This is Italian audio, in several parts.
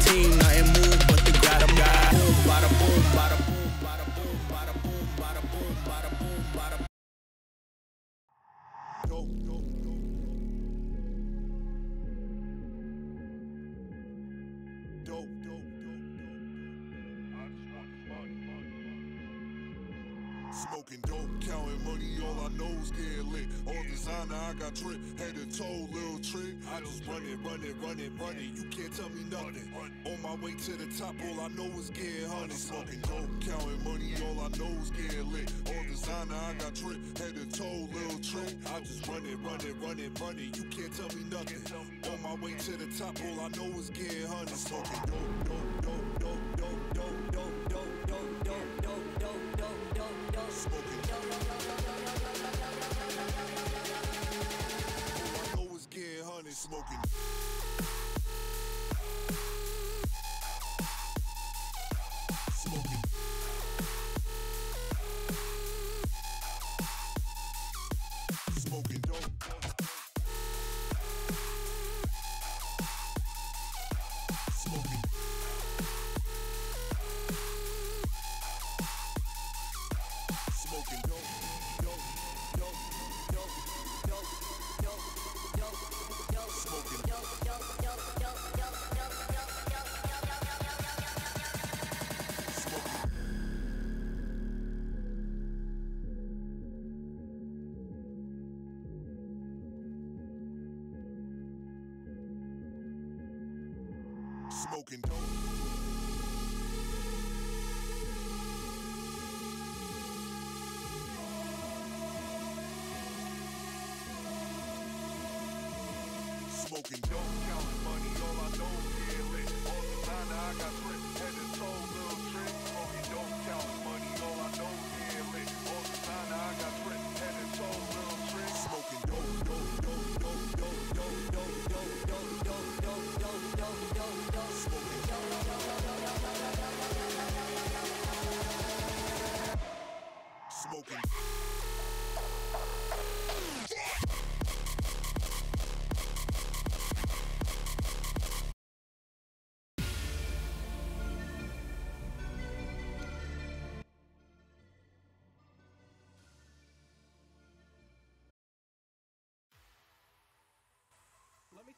team, nothing designer, I got drip, head and toe, little trick. I just run it, run it, run it, run it. You can't tell me nothing. On my way to the top, all I know is getting honey. Smoking dope, counting money, all I know is getting lit. All designer, I got drip, head and toe, little trick. I just run it, run it, run it, run it. You can't tell me nothing. On my way to the top, all I know is getting honey. Smoking dope, dope, dope, dope, dope, dope, dope, dope, dope, dope, dope, dope, dope, dope, dope, dope. smoking.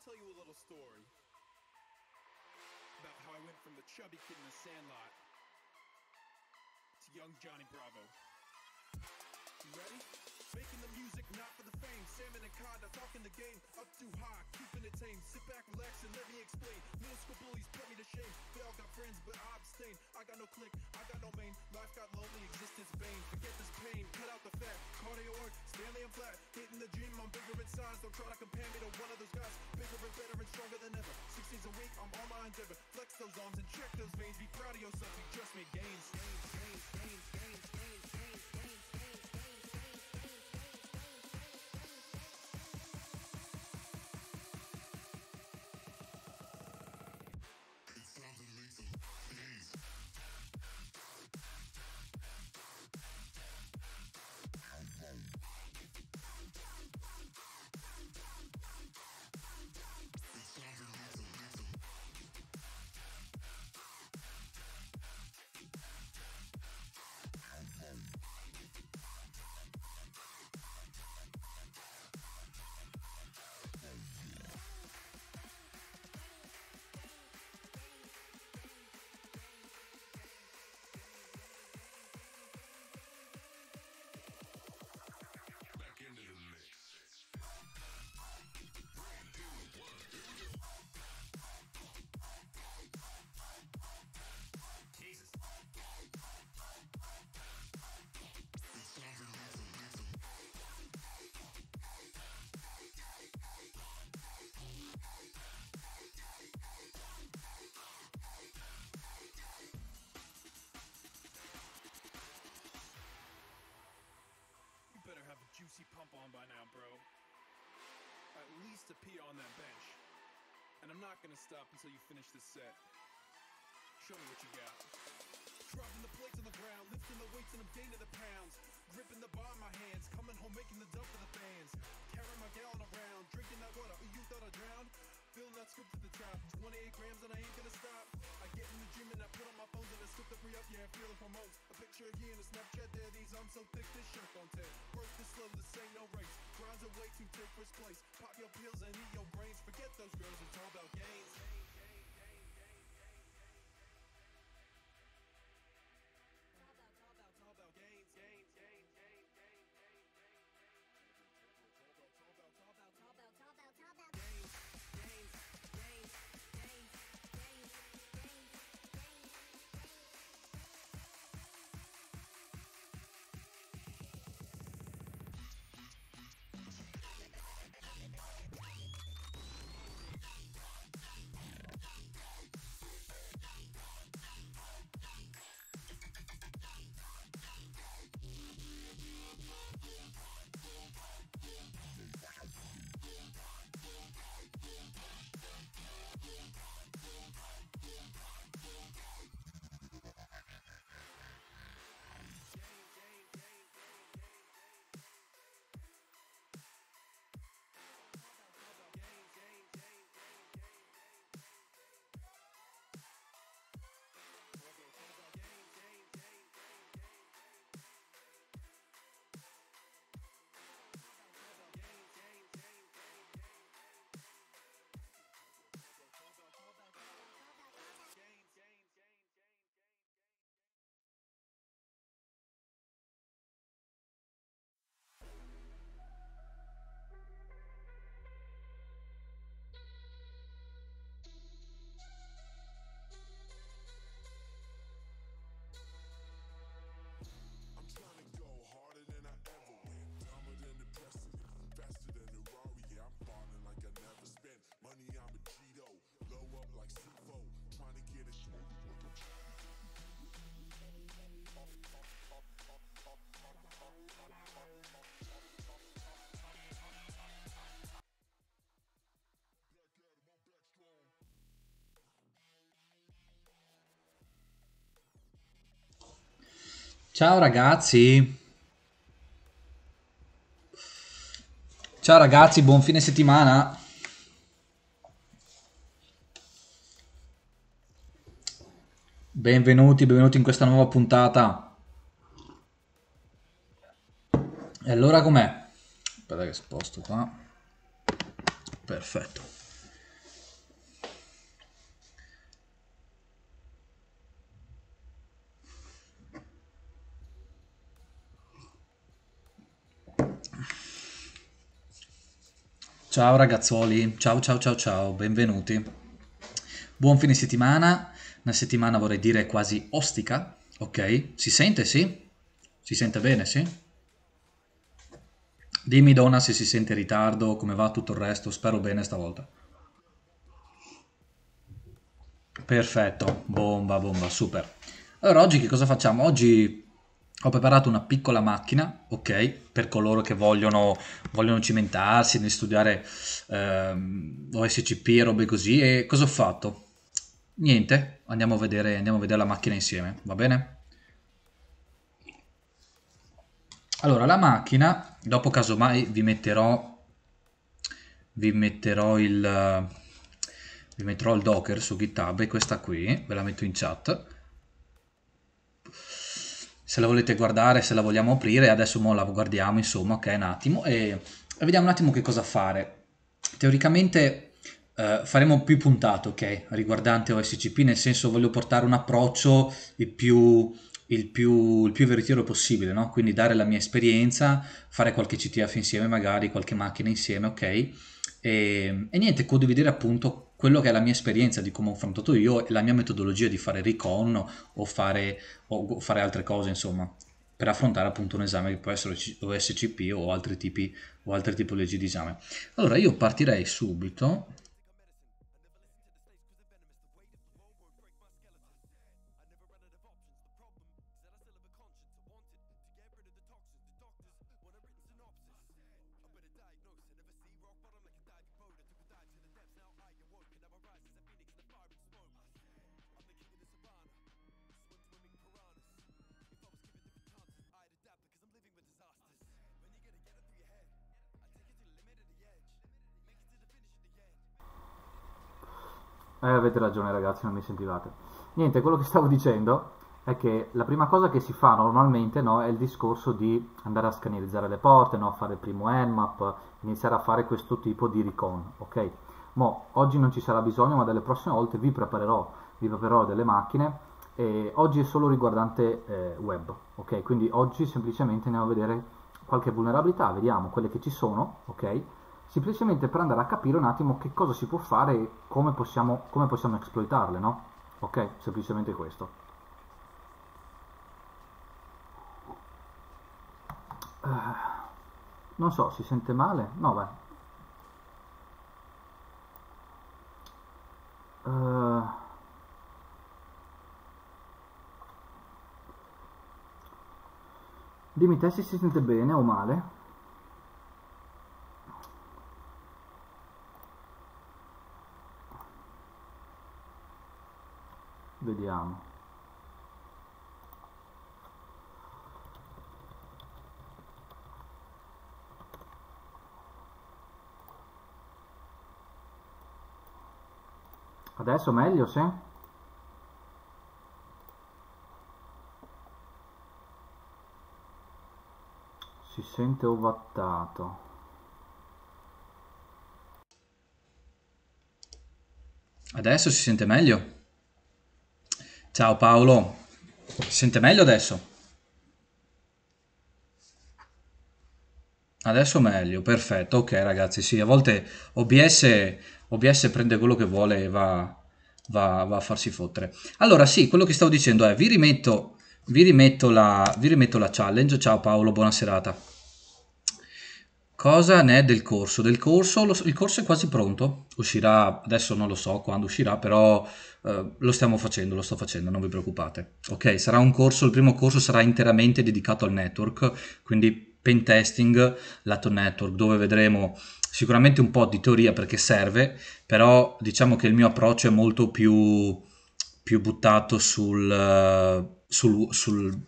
tell you a little story about how I went from the chubby kid in the sandlot to young Johnny Bravo. You ready? Making the music not frame. Sam in the car, they talking the game. Up too high, keeping it tame. Sit back, relax, and let me explain. Middle school bullies put me to shame. They all got friends, but I abstain. I got no click, I got no main. Life got lonely, existence vain. Forget this pain, cut out the fat. Cardio work, Stanley and flat. Hitting the gym, I'm bigger in size. Don't try to compare me to one of those guys. Bigger and better and stronger than ever. Six days a week, I'm on my endeavor. Flex those arms and check those veins. Be proud of yourself, you just made gains. Gains, gains, gains, gains. to pee on that bench. And I'm not gonna stop until you finish this set. Show me what you got. Dropping the plates on the ground, lifting the weights and I'm gaining the pounds. Gripping the bar in my hands, coming home making the dough for the fans. Carrying my gallon around, drinking that water. you thought I would drown. Feeling that scoop to the top. 28 grams and I ain't gonna stop. I get in the gym and I put on my phones and I scoop the free up. Yeah, I feel it promotes picture again in a Snapchat that he's on so thick this shirt on tear. Work this slow, this ain't no race. Grinds away to take first place. Pop your pills and eat your brains. Forget those girls, and all about games. Ciao ragazzi. Ciao ragazzi, buon fine settimana. Benvenuti, benvenuti in questa nuova puntata. E allora com'è? Aspetta che sposto qua. Perfetto. Ciao ragazzuoli, ciao ciao ciao ciao, benvenuti. Buon fine settimana, una settimana vorrei dire quasi ostica, ok? Si sente, sì? Si sente bene, sì? Dimmi Donna se si sente in ritardo, come va tutto il resto, spero bene stavolta. Perfetto, bomba, bomba, super. Allora oggi che cosa facciamo? Oggi ho preparato una piccola macchina, ok, per coloro che vogliono, vogliono cimentarsi nel studiare ehm, OSCP e robe così. E cosa ho fatto? Niente, andiamo a, vedere, andiamo a vedere la macchina insieme, va bene? Allora, la macchina, dopo casomai vi metterò, vi metterò il... Vi metterò il docker su GitHub e questa qui, ve la metto in chat se la volete guardare, se la vogliamo aprire, adesso mo la guardiamo insomma, ok un attimo, e, e vediamo un attimo che cosa fare. Teoricamente eh, faremo più puntate, ok, riguardante OSCP, nel senso voglio portare un approccio il più, il più, il più veritiero possibile, no? quindi dare la mia esperienza, fare qualche CTF insieme magari, qualche macchina insieme, ok? E, e niente, condividere appunto quello che è la mia esperienza di come ho affrontato io e la mia metodologia di fare recon o fare, o fare altre cose, insomma, per affrontare appunto un esame che può essere OSCP o altri tipi o altre tipologie di esame. Allora io partirei subito Eh, avete ragione ragazzi, non mi sentivate. Niente, quello che stavo dicendo è che la prima cosa che si fa normalmente no, è il discorso di andare a scannerizzare le porte, no, fare il primo Nmap, iniziare a fare questo tipo di recon, ok? Mo, oggi non ci sarà bisogno, ma delle prossime volte vi preparerò, vi preparerò delle macchine e oggi è solo riguardante eh, web, ok? Quindi oggi semplicemente andiamo a vedere qualche vulnerabilità, vediamo quelle che ci sono, ok? semplicemente per andare a capire un attimo che cosa si può fare e come possiamo, come possiamo esploitarle, no? Ok, semplicemente questo. Eh, non so, si sente male? No, vai. Eh. dimmi te se si sente bene o male. vediamo adesso meglio sì si sente ovattato Adesso si sente meglio? Ciao Paolo, si sente meglio adesso? Adesso meglio, perfetto, ok ragazzi, sì, a volte OBS, OBS prende quello che vuole e va, va, va a farsi fottere. Allora sì, quello che stavo dicendo è, vi rimetto, vi rimetto, la, vi rimetto la challenge, ciao Paolo, buona serata. Cosa ne è del corso? Del corso? Lo, il corso è quasi pronto, uscirà, adesso non lo so quando uscirà, però eh, lo stiamo facendo, lo sto facendo, non vi preoccupate. Ok, sarà un corso, il primo corso sarà interamente dedicato al network, quindi pen testing lato network, dove vedremo sicuramente un po' di teoria perché serve, però diciamo che il mio approccio è molto più, più buttato sul, eh, sul, sul,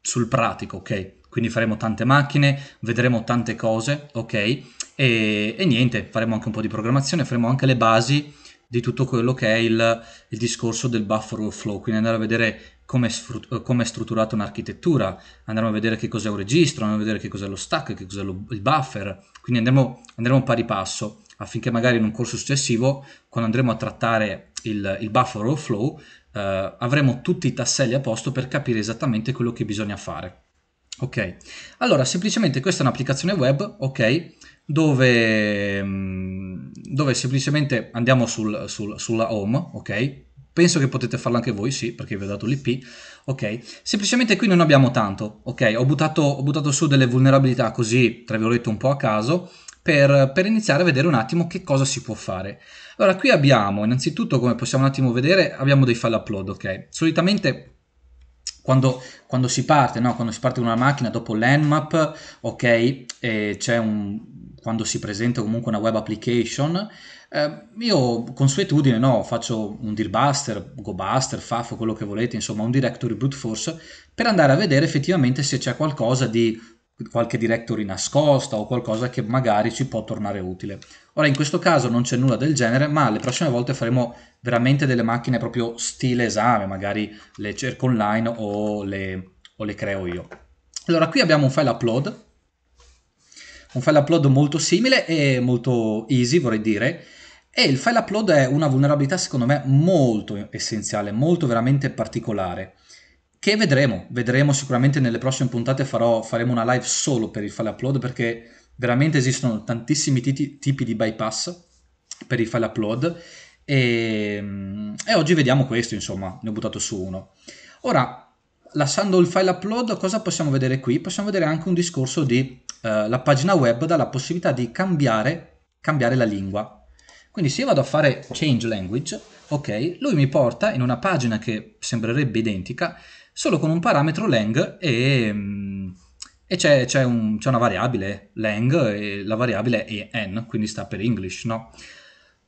sul pratico, ok? quindi faremo tante macchine, vedremo tante cose, ok? E, e, niente, faremo anche un po' di programmazione, faremo anche le basi di tutto quello che è il, il discorso del buffer overflow, quindi andare a vedere come è, strutturata un'architettura, andremo a vedere che cos'è un registro, andremo a vedere che cos'è lo stack, che cos'è lo, il buffer, quindi andremo, andremo pari passo affinché magari in un corso successivo, quando andremo a trattare il, il buffer overflow, eh, avremo tutti i tasselli a posto per capire esattamente quello che bisogna fare. Ok, allora semplicemente questa è un'applicazione web, ok, dove, mm, dove semplicemente andiamo sul, sul, sulla home, ok, penso che potete farla anche voi, sì, perché vi ho dato l'IP, ok, semplicemente qui non abbiamo tanto, ok, ho buttato, ho buttato su delle vulnerabilità così, tra virgolette, un po' a caso, per, per, iniziare a vedere un attimo che cosa si può fare. Allora, qui abbiamo, innanzitutto, come possiamo un attimo vedere, abbiamo dei file upload, ok, solitamente quando, quando, si parte, no? quando si parte con una macchina dopo l'Nmap, ok, e c'è un, quando si presenta comunque una web application, eh, io consuetudine no? faccio un deal buster, go buster, faffo, quello che volete, insomma un directory brute force per andare a vedere effettivamente se c'è qualcosa di qualche directory nascosta o qualcosa che magari ci può tornare utile. Ora in questo caso non c'è nulla del genere, ma le prossime volte faremo veramente delle macchine proprio stile esame, magari le cerco online o le, o le creo io. Allora qui abbiamo un file upload, un file upload molto simile e molto easy vorrei dire, e il file upload è una vulnerabilità secondo me molto essenziale, molto veramente particolare che vedremo, vedremo sicuramente nelle prossime puntate farò, faremo una live solo per il file upload perché veramente esistono tantissimi titi, tipi di bypass per il file upload e, ehm, e, oggi vediamo questo insomma, ne ho buttato su uno. Ora, lasciando il file upload cosa possiamo vedere qui? Possiamo vedere anche un discorso di eh, la pagina web dà la possibilità di cambiare, cambiare la lingua. Quindi se io vado a fare change language, ok, lui mi porta in una pagina che sembrerebbe identica, solo con un parametro lang e, e c'è, c'è, un, c'è, una variabile lang e la variabile è n, quindi sta per English, no?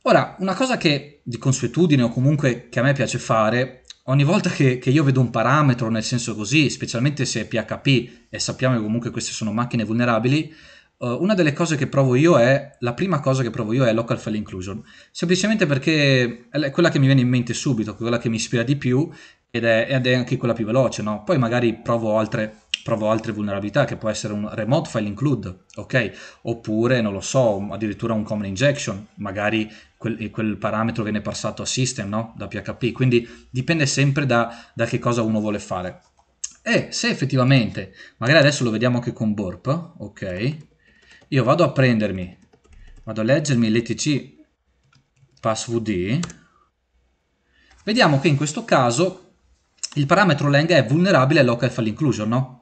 Ora, una cosa che di consuetudine o comunque che a me piace fare, ogni volta che, che io vedo un parametro nel senso così, specialmente se è PHP e sappiamo che comunque queste sono macchine vulnerabili, eh, una delle cose che provo io è, la prima cosa che provo io è local file inclusion, semplicemente perché è quella che mi viene in mente subito, quella che mi ispira di più ed è, ed è anche quella più veloce, no? Poi magari provo altre provo altre vulnerabilità che può essere un remote file include, ok? Oppure, non lo so, addirittura un common injection, magari quel, quel parametro viene passato a system, no? Da PHP, quindi dipende sempre da, da, che cosa uno vuole fare. E se effettivamente, magari adesso lo vediamo anche con burp, ok? Io vado a prendermi, vado a leggermi l'etc passwd, vediamo che in questo caso il parametro lang è vulnerabile al local file inclusion, no?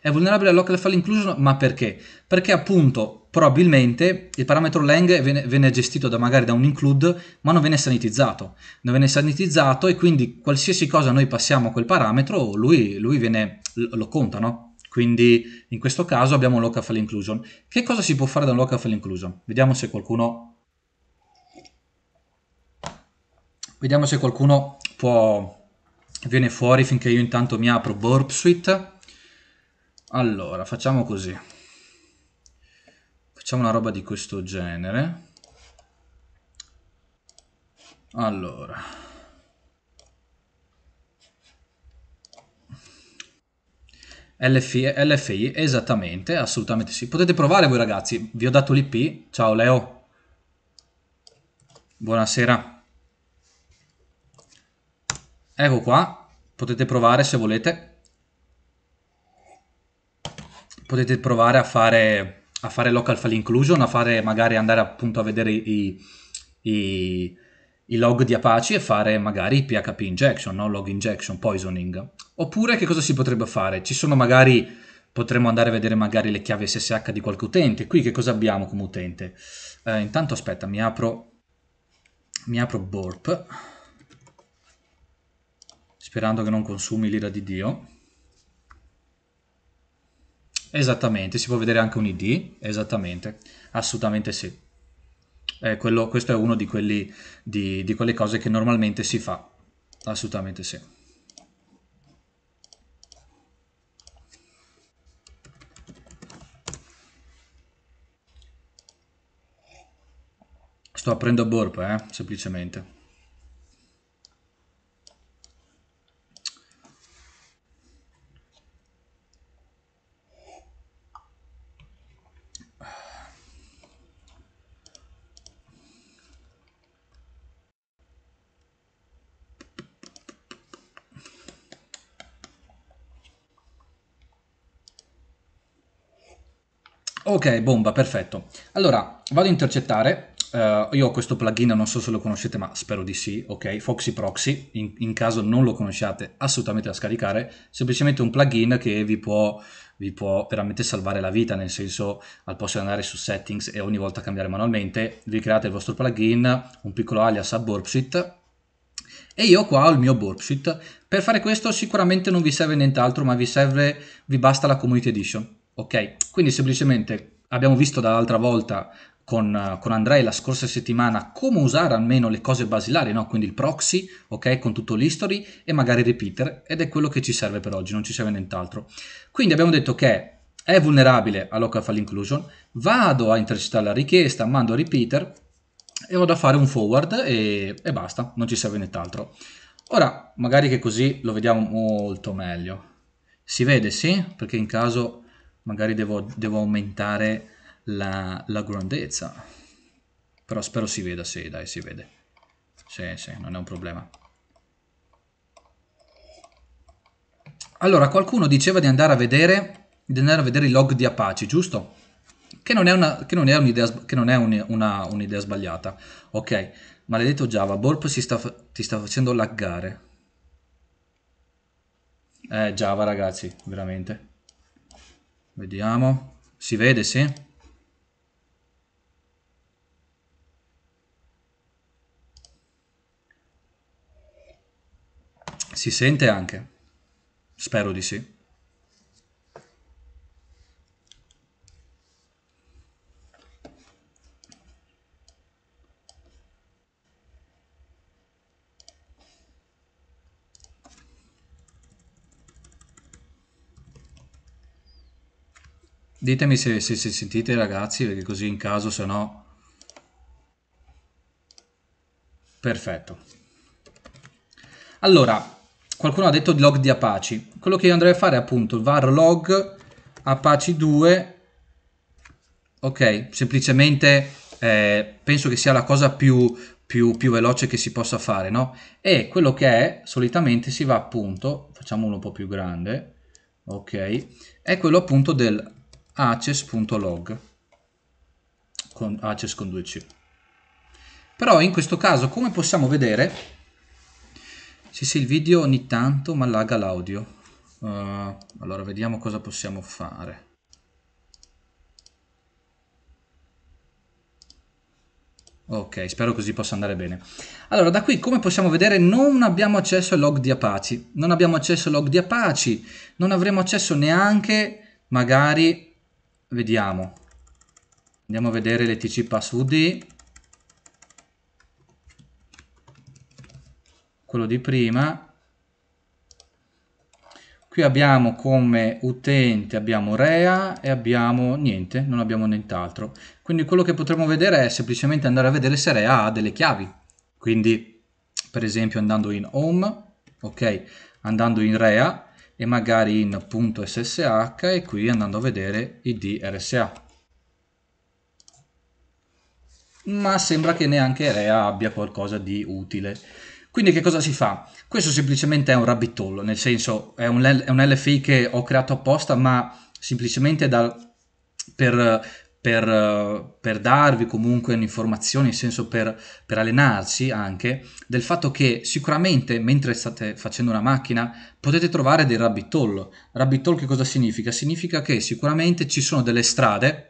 È vulnerabile al local file inclusion, ma perché? Perché appunto probabilmente il parametro lang viene, viene gestito da, magari da un include, ma non viene sanitizzato. Non viene sanitizzato e quindi qualsiasi cosa noi passiamo a quel parametro, lui, lui viene, lo conta, no? Quindi in questo caso abbiamo un local file inclusion. Che cosa si può fare da un local file inclusion? Vediamo se qualcuno... Vediamo se qualcuno può, viene fuori finché io intanto mi apro Burp Suite allora facciamo così facciamo una roba di questo genere allora LFI, LFI esattamente assolutamente sì potete provare voi ragazzi vi ho dato l'IP ciao Leo buonasera Ecco qua, potete provare se volete. Potete provare a fare, a fare local file inclusion, a fare magari andare appunto a vedere i, i, i log di Apache e fare magari PHP injection, no? log injection, poisoning. Oppure che cosa si potrebbe fare? Ci sono magari potremmo andare a vedere magari le chiavi SSH di qualche utente. Qui che cosa abbiamo come utente? Eh, intanto aspetta, mi apro, mi apro Burp sperando che non consumi l'ira di Dio. Esattamente, si può vedere anche un ID, esattamente, assolutamente sì. Eh, quello, questo è uno di, quelli, di, di quelle cose che normalmente si fa, assolutamente sì. Sto aprendo burp, eh, semplicemente. Ok, bomba, perfetto. Allora, vado a intercettare. Uh, io ho questo plugin, non so se lo conoscete, ma spero di sì, ok? Foxy Proxy, in, in caso non lo conosciate, assolutamente da scaricare. Semplicemente un plugin che vi può, vi può, veramente salvare la vita, nel senso, al posto di andare su settings e ogni volta cambiare manualmente, vi create il vostro plugin, un piccolo alias a Burpsit, e io qua ho il mio burp Per fare questo sicuramente non vi serve nient'altro, ma vi serve, vi basta la Community Edition Ok, quindi semplicemente abbiamo visto dall'altra volta con, eh, con, Andrei la scorsa settimana come usare almeno le cose basilari, no? quindi il proxy, ok, con tutto l'history e magari repeater ed è quello che ci serve per oggi, non ci serve nient'altro. Quindi abbiamo detto che è vulnerabile a local file inclusion, vado a intercettare la richiesta, mando a repeater e vado a fare un forward e, e basta, non ci serve nient'altro. Ora, magari che così lo vediamo molto meglio. Si vede, sì? Perché in caso magari devo, devo aumentare la, la, grandezza però spero si veda, sì dai si vede sì sì non è un problema allora qualcuno diceva di andare a vedere di andare a vedere i log di Apache giusto? che non è un'idea, che non un, sbagliata ok maledetto Java Borp si sta, ti sta facendo laggare eh Java ragazzi veramente Vediamo. Si vede, sì? Si sente anche. Spero di sì. Ditemi se, se, se sentite ragazzi, perché così in caso, se no... Perfetto. Allora, qualcuno ha detto log di Apache. Quello che io andrei a fare è appunto var log Apache 2. Ok, semplicemente eh, penso che sia la cosa più, più, più, veloce che si possa fare, no? E quello che è, solitamente si va appunto, facciamo uno un po' più grande, ok, è quello appunto del access.log con access con 2c però in questo caso come possiamo vedere sì sì il video ogni tanto ma laga l'audio uh, allora vediamo cosa possiamo fare Ok, spero così possa andare bene. Allora, da qui, come possiamo vedere, non abbiamo accesso al log di Apache. Non abbiamo accesso al log di Apache, non avremo accesso neanche, magari, vediamo andiamo a vedere le l'ETC UD. quello di prima qui abbiamo come utente abbiamo rea e abbiamo niente non abbiamo nient'altro quindi quello che potremmo vedere è semplicemente andare a vedere se rea ha delle chiavi quindi per esempio andando in home ok andando in rea e magari in .ssh e qui andando a vedere id rsa. Ma sembra che neanche Rea abbia qualcosa di utile. Quindi che cosa si fa? Questo semplicemente è un rabbit hole, nel senso è un, è un LFI che ho creato apposta, ma semplicemente dal, per per, per darvi comunque un'informazione, nel senso per, per allenarci anche, del fatto che sicuramente mentre state facendo una macchina potete trovare dei rabbit hole. Rabbit hole che cosa significa? Significa che sicuramente ci sono delle strade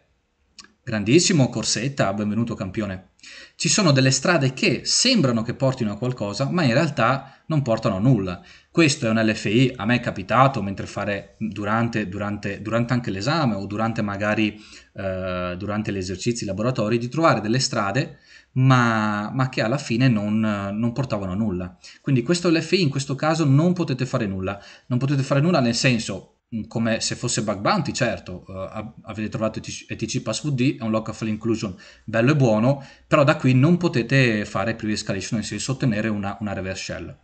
Grandissimo Corsetta, benvenuto campione. Ci sono delle strade che sembrano che portino a qualcosa, ma in realtà non portano a nulla. Questo è un LFI, a me è capitato mentre fare durante, durante, durante anche l'esame o durante magari eh, durante gli esercizi laboratori di trovare delle strade ma, ma che alla fine non, non, portavano a nulla. Quindi questo LFI in questo caso non potete fare nulla, non potete fare nulla nel senso mm, come se fosse bug bounty, certo, uh, avete trovato ETC passwd, è un local inclusion bello e buono, però da qui non potete fare pre escalation, nel senso ottenere una, una reverse shell.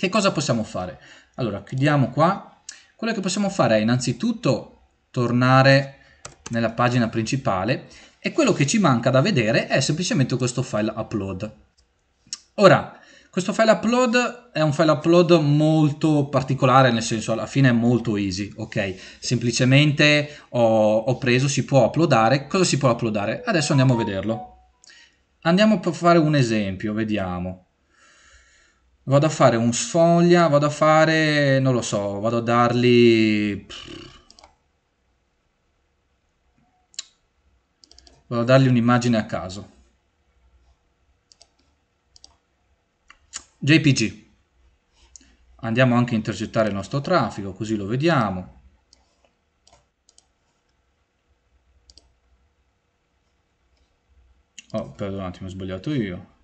Che cosa possiamo fare? Allora, chiudiamo qua. Quello che possiamo fare è innanzitutto tornare nella pagina principale e quello che ci manca da vedere è semplicemente questo file upload. Ora, questo file upload è un file upload molto particolare, nel senso alla fine è molto easy, ok? Semplicemente ho, ho preso, si può uploadare. Cosa si può uploadare? Adesso andiamo a vederlo. Andiamo a fare un esempio, vediamo. Vado a fare un sfoglia, vado a fare, non lo so, vado a dargli... Vado a dargli un'immagine a caso. JPG. Andiamo anche a intercettare il nostro traffico, così lo vediamo. Oh, perdonatemi, ho sbagliato io.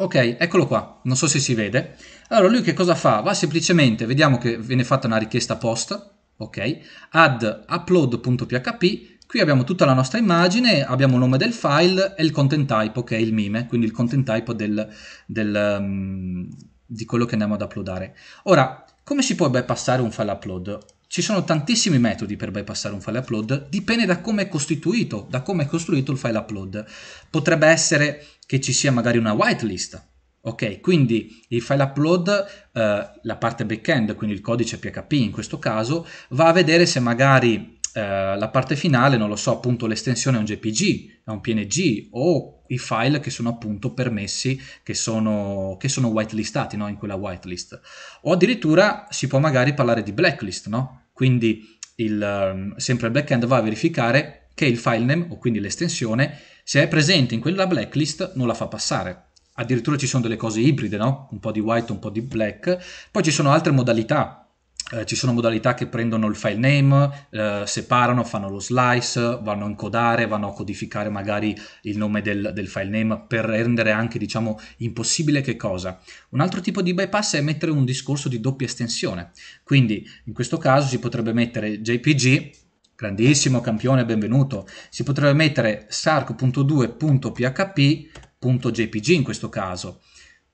Ok, eccolo qua, non so se si vede. Allora lui che cosa fa? Va semplicemente, vediamo che viene fatta una richiesta post, ok, add upload.php, qui abbiamo tutta la nostra immagine, abbiamo il nome del file e il content type, ok, il mime, quindi il content type del, del, um, di quello che andiamo ad uploadare. Ora, come si può bypassare un file upload? Ci sono tantissimi metodi per bypassare un file upload, dipende da come è costituito, da come è costruito il file upload. Potrebbe essere che ci sia magari una whitelist, ok? Quindi il file upload, eh, la parte backend, quindi il codice PHP in questo caso, va a vedere se magari eh, la parte finale, non lo so, appunto l'estensione è un JPG, è un PNG o i file che sono appunto permessi, che sono, che sono whitelistati no? in quella whitelist. O addirittura si può magari parlare di blacklist, no? quindi il, ehm, sempre il backend va a verificare che il file name o quindi l'estensione, se è presente in quella blacklist non la fa passare. Addirittura ci sono delle cose ibride, no? un po' di white, un po' di black. Poi ci sono altre modalità eh, ci sono modalità che prendono il file name, eh, separano, fanno lo slice, vanno a encodare, vanno a codificare magari il nome del, del file name per rendere anche diciamo impossibile che cosa. Un altro tipo di bypass è mettere un discorso di doppia estensione, quindi in questo caso si potrebbe mettere jpg grandissimo campione, benvenuto. Si potrebbe mettere sark.2.php.jpg in questo caso,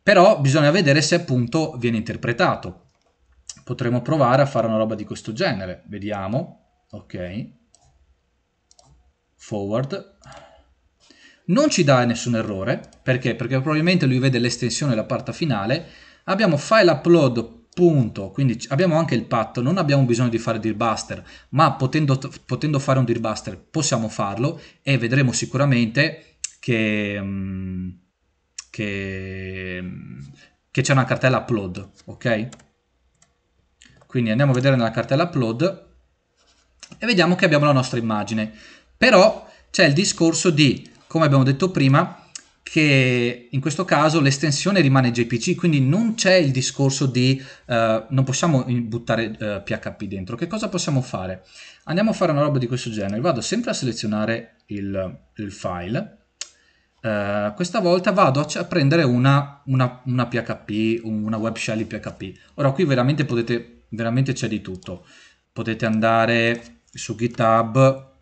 però bisogna vedere se appunto viene interpretato potremmo provare a fare una roba di questo genere. Vediamo, ok, forward. Non ci dà nessun errore, perché? Perché probabilmente lui vede l'estensione e la parte finale. Abbiamo file upload punto, quindi abbiamo anche il patto, non abbiamo bisogno di fare dirbuster, ma potendo, potendo fare un dirbuster possiamo farlo e vedremo sicuramente che, mm, che, mm, che c'è una cartella upload, ok? Quindi andiamo a vedere nella cartella upload e vediamo che abbiamo la nostra immagine. Però c'è il discorso di, come abbiamo detto prima, che in questo caso l'estensione rimane JPG, quindi non c'è il discorso di eh, non possiamo buttare eh, PHP dentro. Che cosa possiamo fare? Andiamo a fare una roba di questo genere. Vado sempre a selezionare il, il file. Eh, questa volta vado a, prendere una, una, una PHP, una web shell PHP. Ora qui veramente potete veramente c'è di tutto. Potete andare su GitHub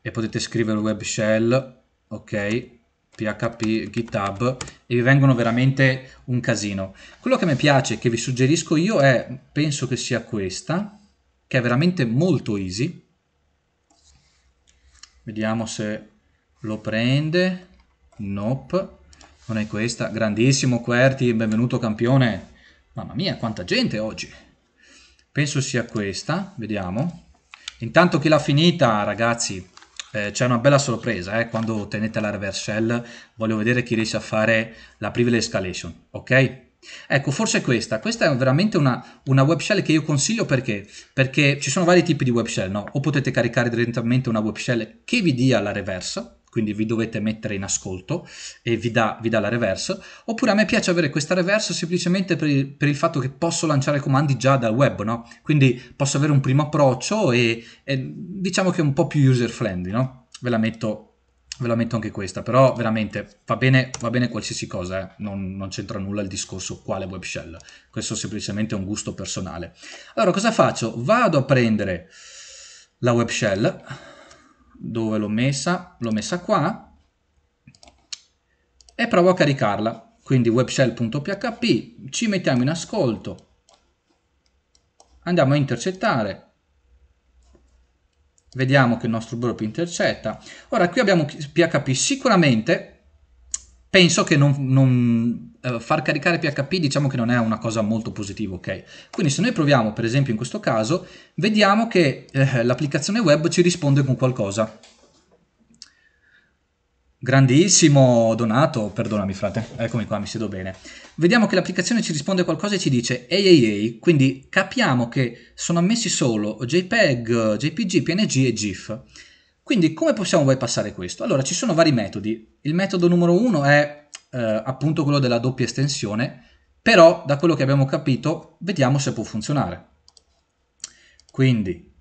e potete scrivere web shell, ok, php github e vi vengono veramente un casino quello che mi piace che vi suggerisco io è penso che sia questa che è veramente molto easy vediamo se lo prende nope non è questa grandissimo Querti, benvenuto campione mamma mia quanta gente oggi penso sia questa, vediamo. Intanto che l'ha finita, ragazzi, eh, c'è una bella sorpresa eh, quando tenete la reverse shell, voglio vedere chi riesce a fare la privilege escalation, ok? Ecco, forse questa, questa è veramente una, una web shell che io consiglio perché? Perché ci sono vari tipi di web shell, no? O potete caricare direttamente una web shell che vi dia la reverse, quindi vi dovete mettere in ascolto e vi dà, vi dà la reverse, oppure a me piace avere questa reverse semplicemente per il, per il fatto che posso lanciare comandi già dal web, no? quindi posso avere un primo approccio e, e diciamo che è un po' più user friendly, no? ve la metto ve la metto anche questa, però veramente va bene, va bene qualsiasi cosa, eh? non, non, c'entra nulla il discorso quale web shell, questo semplicemente è un gusto personale. Allora cosa faccio? Vado a prendere la web shell, dove l'ho messa? L'ho messa qua e provo a caricarla. Quindi webshell.php, ci mettiamo in ascolto, andiamo a intercettare, vediamo che il nostro burp intercetta. Ora qui abbiamo PHP, sicuramente penso che non, non eh, far caricare PHP diciamo che non è una cosa molto positiva, ok? Quindi se noi proviamo per esempio in questo caso, vediamo che eh, l'applicazione web ci risponde con qualcosa. Grandissimo Donato, perdonami frate, eccomi qua, mi siedo bene. Vediamo che l'applicazione ci risponde qualcosa e ci dice AAA, quindi capiamo che sono ammessi solo JPEG, JPG, PNG e GIF. Quindi come possiamo bypassare questo? Allora ci sono vari metodi. Il metodo numero uno è eh, appunto quello della doppia estensione, però da quello che abbiamo capito vediamo se può funzionare. Quindi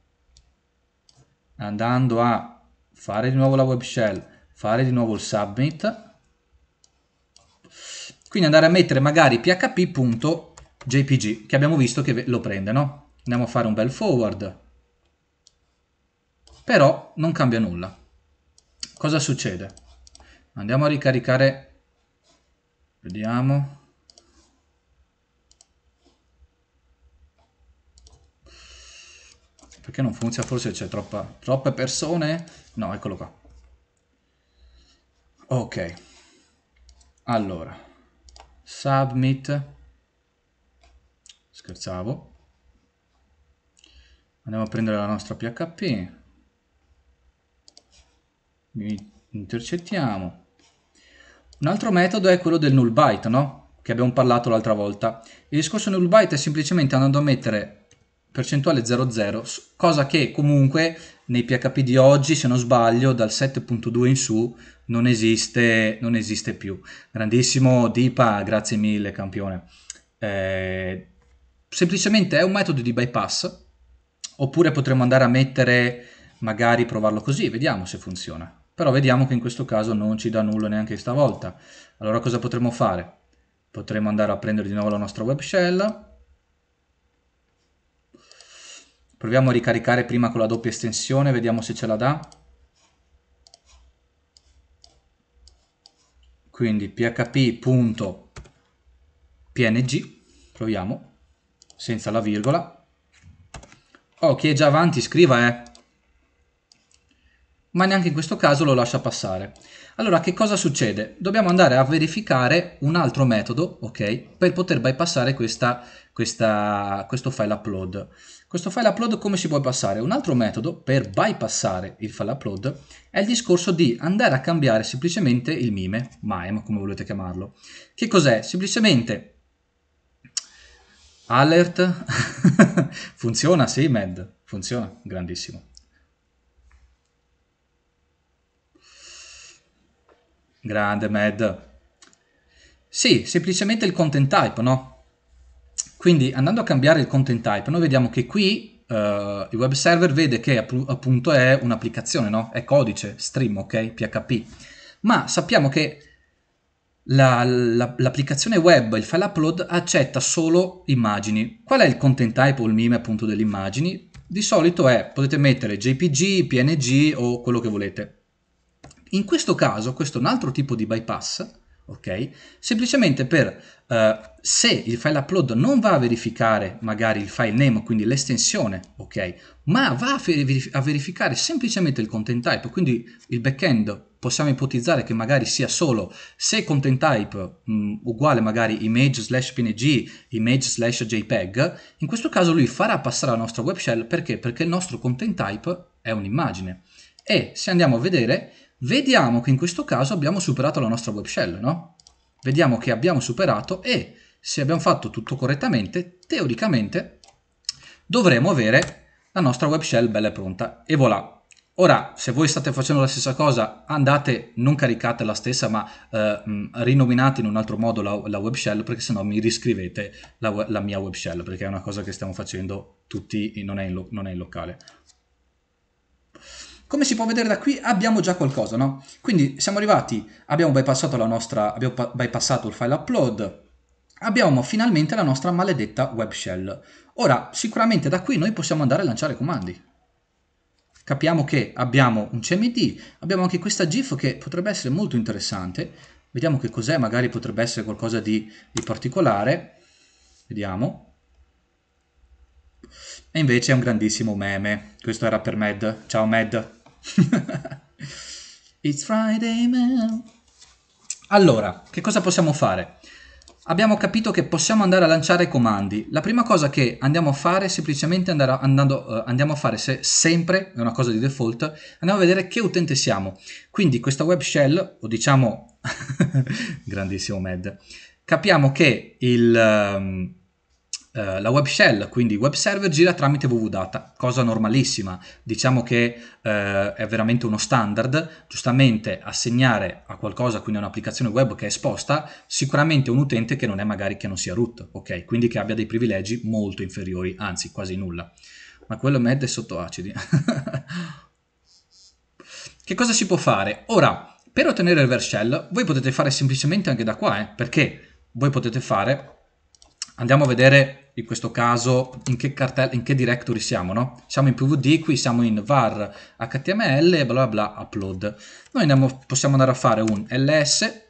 andando a fare di nuovo la web shell, fare di nuovo il submit, quindi andare a mettere magari php.jpg che abbiamo visto che lo prende, no? Andiamo a fare un bel forward, però non cambia nulla. Cosa succede? Andiamo a ricaricare, vediamo, perché non funziona, forse c'è troppe persone, no eccolo qua, ok, allora, submit, scherzavo, andiamo a prendere la nostra PHP, intercettiamo. Un altro metodo è quello del null byte, no? Che abbiamo parlato l'altra volta. Il discorso null byte è semplicemente andando a mettere percentuale 00, cosa che comunque nei PHP di oggi, se non sbaglio, dal 7.2 in su non esiste, non esiste più. Grandissimo Dipa, grazie mille campione. Eh, semplicemente è un metodo di bypass, oppure potremmo andare a mettere, magari provarlo così, vediamo se funziona. Però vediamo che in questo caso non ci dà nulla neanche stavolta. Allora cosa potremmo fare? Potremmo andare a prendere di nuovo la nostra web shell. Proviamo a ricaricare prima con la doppia estensione, vediamo se ce la dà. Quindi php.png, proviamo, senza la virgola. Oh, chi è già avanti scriva, eh! ma neanche in questo caso lo lascia passare. Allora che cosa succede? Dobbiamo andare a verificare un altro metodo, ok, per poter bypassare questa, questa, questo file upload. Questo file upload come si può passare? Un altro metodo per bypassare il file upload è il discorso di andare a cambiare semplicemente il mime, mime come volete chiamarlo. Che cos'è? Semplicemente alert funziona, sì, med, funziona, grandissimo. Grande Mad. Sì, semplicemente il content type, no? Quindi andando a cambiare il content type, noi vediamo che qui uh, il web server vede che appunto è un'applicazione, no? È codice, stream, ok? PHP. Ma sappiamo che l'applicazione la, la, web, il file upload, accetta solo immagini. Qual è il content type o il meme appunto delle immagini? Di solito è, potete mettere JPG, PNG o quello che volete. In questo caso, questo è un altro tipo di bypass, ok? Semplicemente per, eh, se il file upload non va a verificare magari il file name, quindi l'estensione, ok? Ma va a, verif a verificare semplicemente il content type, quindi il backend possiamo ipotizzare che magari sia solo se content type mh, mm, uguale magari image slash png, image slash jpeg, in questo caso lui farà passare la nostra web shell perché? Perché il nostro content type è un'immagine. E se andiamo a vedere, Vediamo che in questo caso abbiamo superato la nostra web shell, no? Vediamo che abbiamo superato e se abbiamo fatto tutto correttamente, teoricamente dovremo avere la nostra web shell bella e pronta. E voilà, Ora, se voi state facendo la stessa cosa, andate, non caricate la stessa, ma eh, mm, rinominate in un altro modo la, la web shell, perché sennò mi riscrivete la, la, mia web shell, perché è una cosa che stiamo facendo tutti, non è in, lo, non è in locale. Come si può vedere da qui abbiamo già qualcosa, no? Quindi siamo arrivati, abbiamo bypassato, nostra, abbiamo bypassato il file upload, abbiamo finalmente la nostra maledetta web shell. Ora, sicuramente da qui noi possiamo andare a lanciare comandi. Capiamo che abbiamo un CMD, abbiamo anche questa GIF che potrebbe essere molto interessante. Vediamo che cos'è, magari potrebbe essere qualcosa di, di particolare. Vediamo. E invece è un grandissimo meme. Questo era per Mad. Ciao Mad. It's Friday man. Allora, che cosa possiamo fare? Abbiamo capito che possiamo andare a lanciare comandi. La prima cosa che andiamo a fare è semplicemente andare a, andando, uh, andiamo a fare se, sempre, è una cosa di default, andiamo a vedere che utente siamo. Quindi questa web shell, o diciamo, grandissimo Med, capiamo che il... Um, eh, la web shell, quindi web server, gira tramite wwdata, cosa normalissima, diciamo che eh, è veramente uno standard, giustamente assegnare a qualcosa, quindi a un'applicazione web che è esposta, sicuramente un utente che non è magari che non sia root, ok? Quindi che abbia dei privilegi molto inferiori, anzi quasi nulla. Ma quello med è sotto acidi. che cosa si può fare? Ora, per ottenere il vershell, voi potete fare semplicemente anche da qua, eh, perché voi potete fare andiamo a vedere in questo caso in che, cartella, in che directory siamo, no? Siamo in pvd, qui siamo in var html bla bla upload. Noi andiamo, possiamo andare a fare un ls,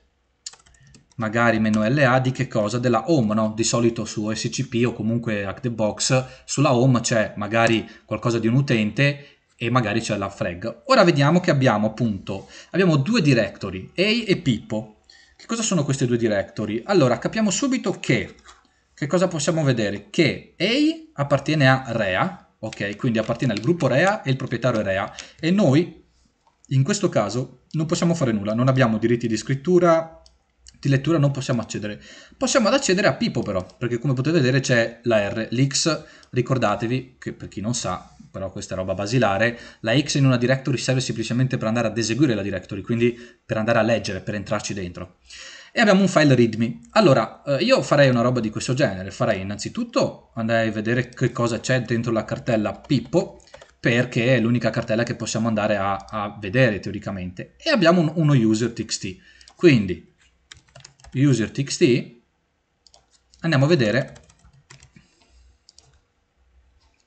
magari meno LA, di che cosa? Della home, no? Di solito su SCP o comunque ActiveBox, sulla home c'è magari qualcosa di un utente e magari c'è la frag. Ora vediamo che abbiamo appunto, abbiamo due directory, A e Pippo. Che cosa sono queste due directory? Allora, capiamo subito che che cosa possiamo vedere? Che A appartiene a Rea, ok? Quindi appartiene al gruppo Rea e il proprietario è Rea e noi in questo caso non possiamo fare nulla, non abbiamo diritti di scrittura, di lettura non possiamo accedere. Possiamo ad accedere a Pipo però, perché come potete vedere c'è la R, l'X, ricordatevi che per chi non sa, però questa roba basilare, la X in una directory serve semplicemente per andare ad eseguire la directory, quindi per andare a leggere, per entrarci dentro e abbiamo un file readme. Allora, eh, io farei una roba di questo genere, farei innanzitutto andare a vedere che cosa c'è dentro la cartella Pippo, perché è l'unica cartella che possiamo andare a, a vedere teoricamente, e abbiamo un, uno user.txt, quindi user.txt, andiamo a vedere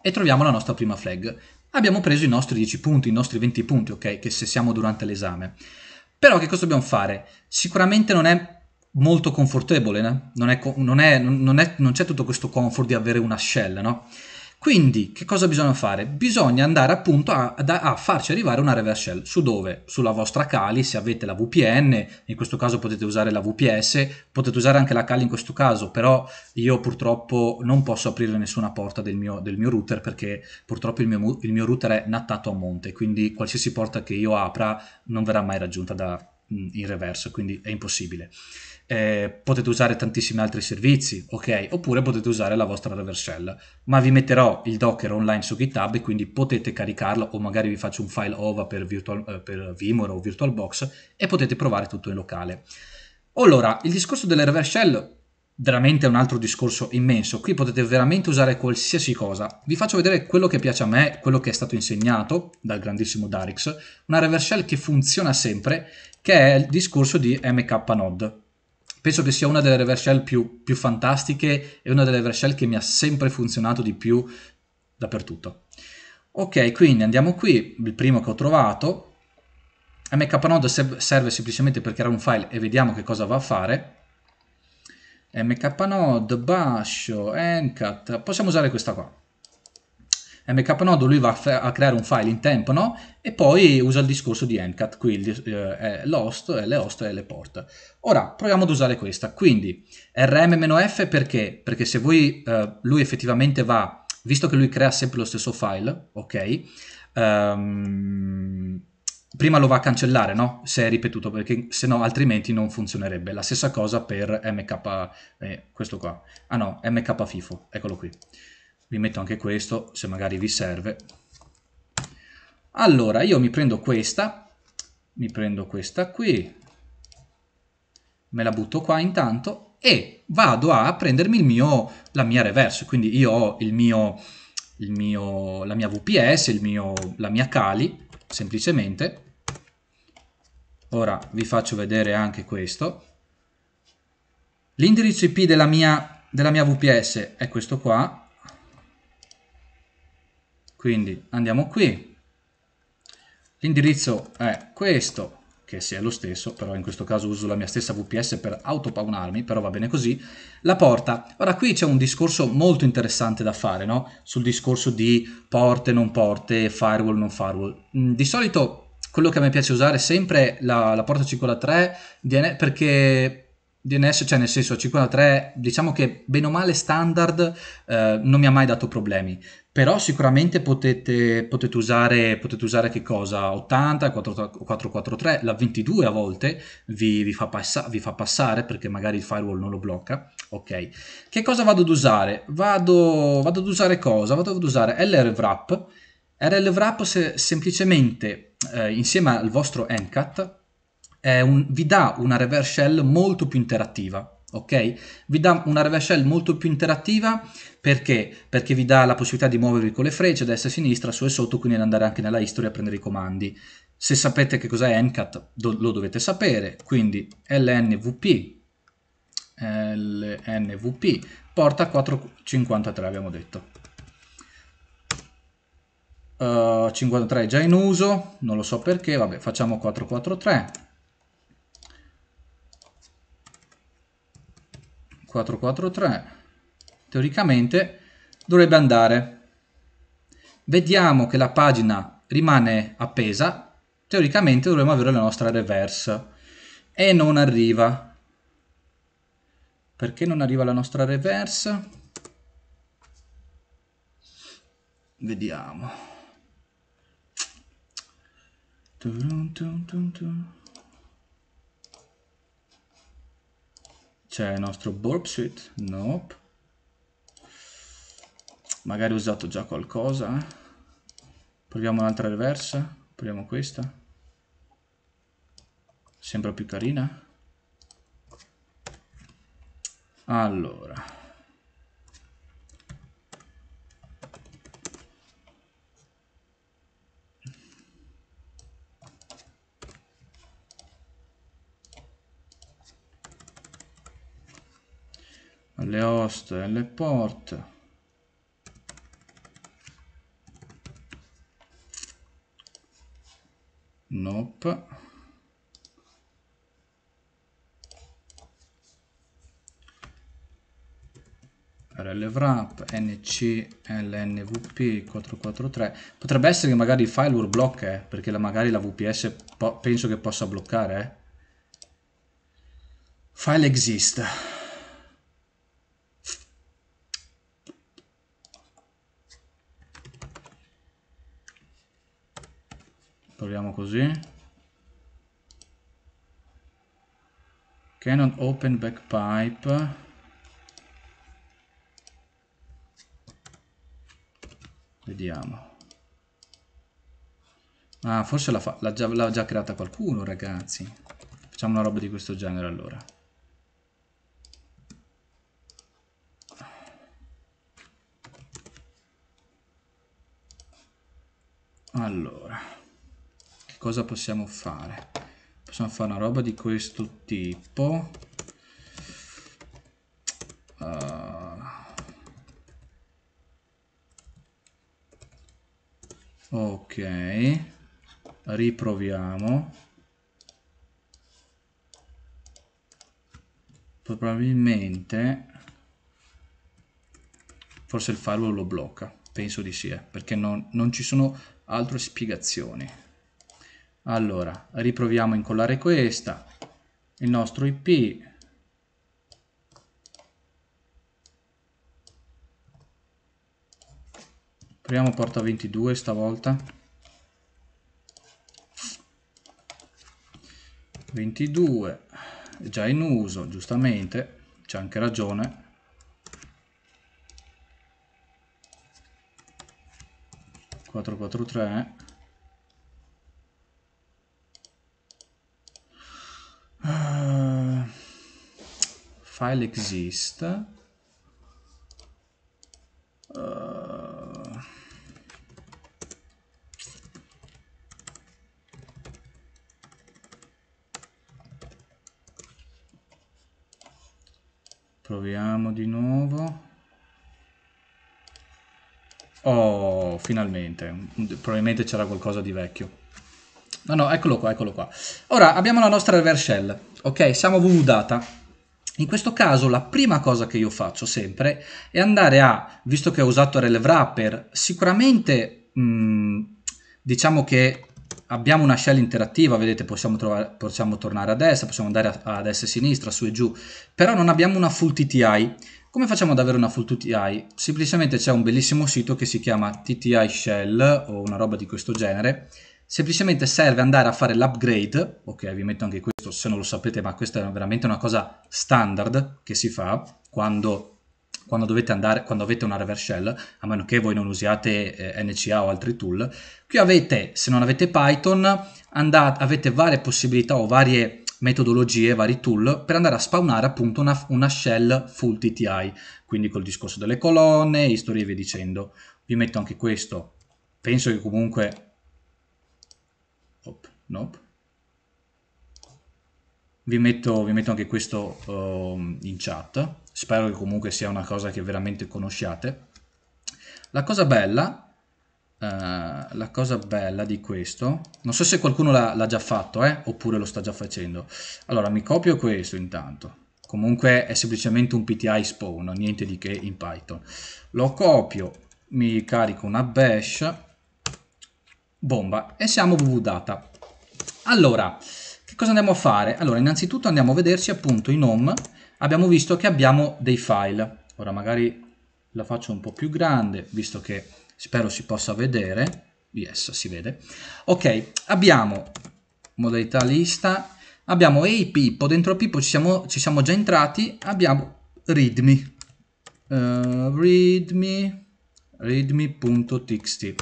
e troviamo la nostra prima flag. Abbiamo preso i nostri 10 punti, i nostri 20 punti, ok, che se siamo durante l'esame. Però che cosa dobbiamo fare? Sicuramente non è molto confortevole, no? non, è, non, è, non, è, non, c'è tutto questo comfort di avere una shell, no? Quindi che cosa bisogna fare? Bisogna andare appunto a, a, farci arrivare una reverse shell. Su dove? Sulla vostra Kali, se avete la VPN, in questo caso potete usare la VPS, potete usare anche la Kali in questo caso, però io purtroppo non posso aprire nessuna porta del mio, del mio router perché purtroppo il mio, il mio, router è nattato a monte, quindi qualsiasi porta che io apra non verrà mai raggiunta da, mm, in reverse, quindi è impossibile eh, potete usare tantissimi altri servizi, ok? Oppure potete usare la vostra driver Ma vi metterò il Docker online su GitHub e quindi potete caricarlo o magari vi faccio un file OVA per, virtual, eh, per Vimor o VirtualBox e potete provare tutto in locale. Allora, il discorso delle reverse shell veramente è un altro discorso immenso. Qui potete veramente usare qualsiasi cosa. Vi faccio vedere quello che piace a me, quello che è stato insegnato dal grandissimo Darix, una reverse che funziona sempre, che è il discorso di MKNode penso che sia una delle reverse più, più fantastiche e una delle reverse che mi ha sempre funzionato di più dappertutto. Ok, quindi andiamo qui, il primo che ho trovato. MKNode serve semplicemente per creare un file e vediamo che cosa va a fare. MKNode, Basho, Encat, possiamo usare questa qua mknode lui va a, creare un file in tempo, no? E poi usa il discorso di MCAT, quindi eh, l'host, le host e le port. Ora, proviamo ad usare questa. Quindi, rm-f perché? Perché se voi, eh, lui effettivamente va, visto che lui crea sempre lo stesso file, ok? Um, prima lo va a cancellare, no? Se è ripetuto, perché se no altrimenti non funzionerebbe. La stessa cosa per MK, eh, questo qua. Ah no, MK eccolo qui vi metto anche questo se magari vi serve allora io mi prendo questa mi prendo questa qui me la butto qua intanto e vado a prendermi il mio la mia reverse quindi io ho il mio il mio la mia VPS il mio la mia Kali semplicemente ora vi faccio vedere anche questo l'indirizzo IP della mia della mia VPS è questo qua quindi andiamo qui, l'indirizzo è questo, che sia lo stesso, però in questo caso uso la mia stessa VPS per autopawnarmi, però va bene così, la porta. Ora qui c'è un discorso molto interessante da fare, no? Sul discorso di porte, non porte, firewall, non firewall. Mm, di solito quello che a me piace usare sempre la, la porta 53 perché DNS, cioè nel senso 53, diciamo che bene o male standard eh, non mi ha mai dato problemi, però sicuramente potete, potete, usare, potete usare che cosa? 80, 443, la 22 a volte vi, vi, fa passa, vi, fa passare perché magari il firewall non lo blocca, ok. Che cosa vado ad usare? Vado, vado ad usare cosa? Vado ad usare LRWrap, LRWrap se, semplicemente eh, insieme al vostro NCAT un, vi dà una reverse shell molto più interattiva. Ok? Vi dà una reverse shell molto più interattiva perché? Perché vi dà la possibilità di muovervi con le frecce destra e sinistra, su e sotto, quindi andare anche nella history a prendere i comandi. Se sapete che cos'è NCAT do, lo dovete sapere, quindi LNVP, LNVP porta 453 abbiamo detto. Uh, eh, 53 è già in uso, non lo so perché, vabbè facciamo 443 443 teoricamente dovrebbe andare vediamo che la pagina rimane appesa teoricamente dovremmo avere la nostra reverse e non arriva perché non arriva la nostra reverse vediamo dun dun dun C'è il nostro burp sheet? Nope. Magari ho usato già qualcosa. Proviamo un'altra reversa. Proviamo questa. Sembra più carina. Allora. le host e le port nope lwrap nc lnvp 443 potrebbe essere che magari il firewall blocca eh, perché la, magari la vps penso che possa bloccare eh. file exist scriviamo così canon open back pipe vediamo ah forse l'ha già, già creata qualcuno ragazzi facciamo una roba di questo genere allora allora cosa possiamo fare? Possiamo fare una roba di questo tipo. Uh, ok, riproviamo. Probabilmente forse il firewall lo blocca, penso di sì, eh, perché non, non ci sono altre spiegazioni allora riproviamo a incollare questa il nostro IP proviamo porta 22 stavolta 22 è già in uso giustamente c'è anche ragione Quattro quattro tre file exist uh, proviamo di nuovo oh finalmente probabilmente c'era qualcosa di vecchio no no eccolo qua eccolo qua ora abbiamo la nostra reverse shell ok siamo vvdata in questo caso la prima cosa che io faccio sempre è andare a, visto che ho usato Rel Wrapper, sicuramente mh, mm, diciamo che abbiamo una shell interattiva, vedete possiamo, trovare, possiamo tornare a destra, possiamo andare a, a destra e a sinistra, su e giù, però non abbiamo una full TTI. Come facciamo ad avere una full TTI? Semplicemente c'è un bellissimo sito che si chiama TTI Shell o una roba di questo genere semplicemente serve andare a fare l'upgrade, ok vi metto anche questo se non lo sapete ma questa è veramente una cosa standard che si fa quando, quando dovete andare, quando avete una reverse shell, a meno che voi non usiate eh, NCA o altri tool, qui avete, se non avete Python, andate, avete varie possibilità o varie metodologie, vari tool per andare a spawnare appunto una, una shell full TTI, quindi col discorso delle colonne, history e via dicendo. Vi metto anche questo, penso che comunque Nope. Vi metto, vi metto anche questo uh, in chat, spero che comunque sia una cosa che veramente conosciate. La cosa bella Uh, la cosa bella di questo, non so se qualcuno l'ha già fatto, eh, oppure lo sta già facendo. Allora, mi copio questo intanto. Comunque è semplicemente un PTI spawn, niente di che in Python. Lo copio, mi carico una bash, bomba, e siamo www allora, che cosa andiamo a fare? Allora, innanzitutto andiamo a vederci appunto in home. Abbiamo visto che abbiamo dei file. Ora magari la faccio un po' più grande, visto che spero si possa vedere. Yes, si vede. Ok, abbiamo modalità lista, abbiamo ehi Pippo, dentro Pippo ci siamo, ci siamo già entrati, abbiamo readme, uh, readme, readme.txt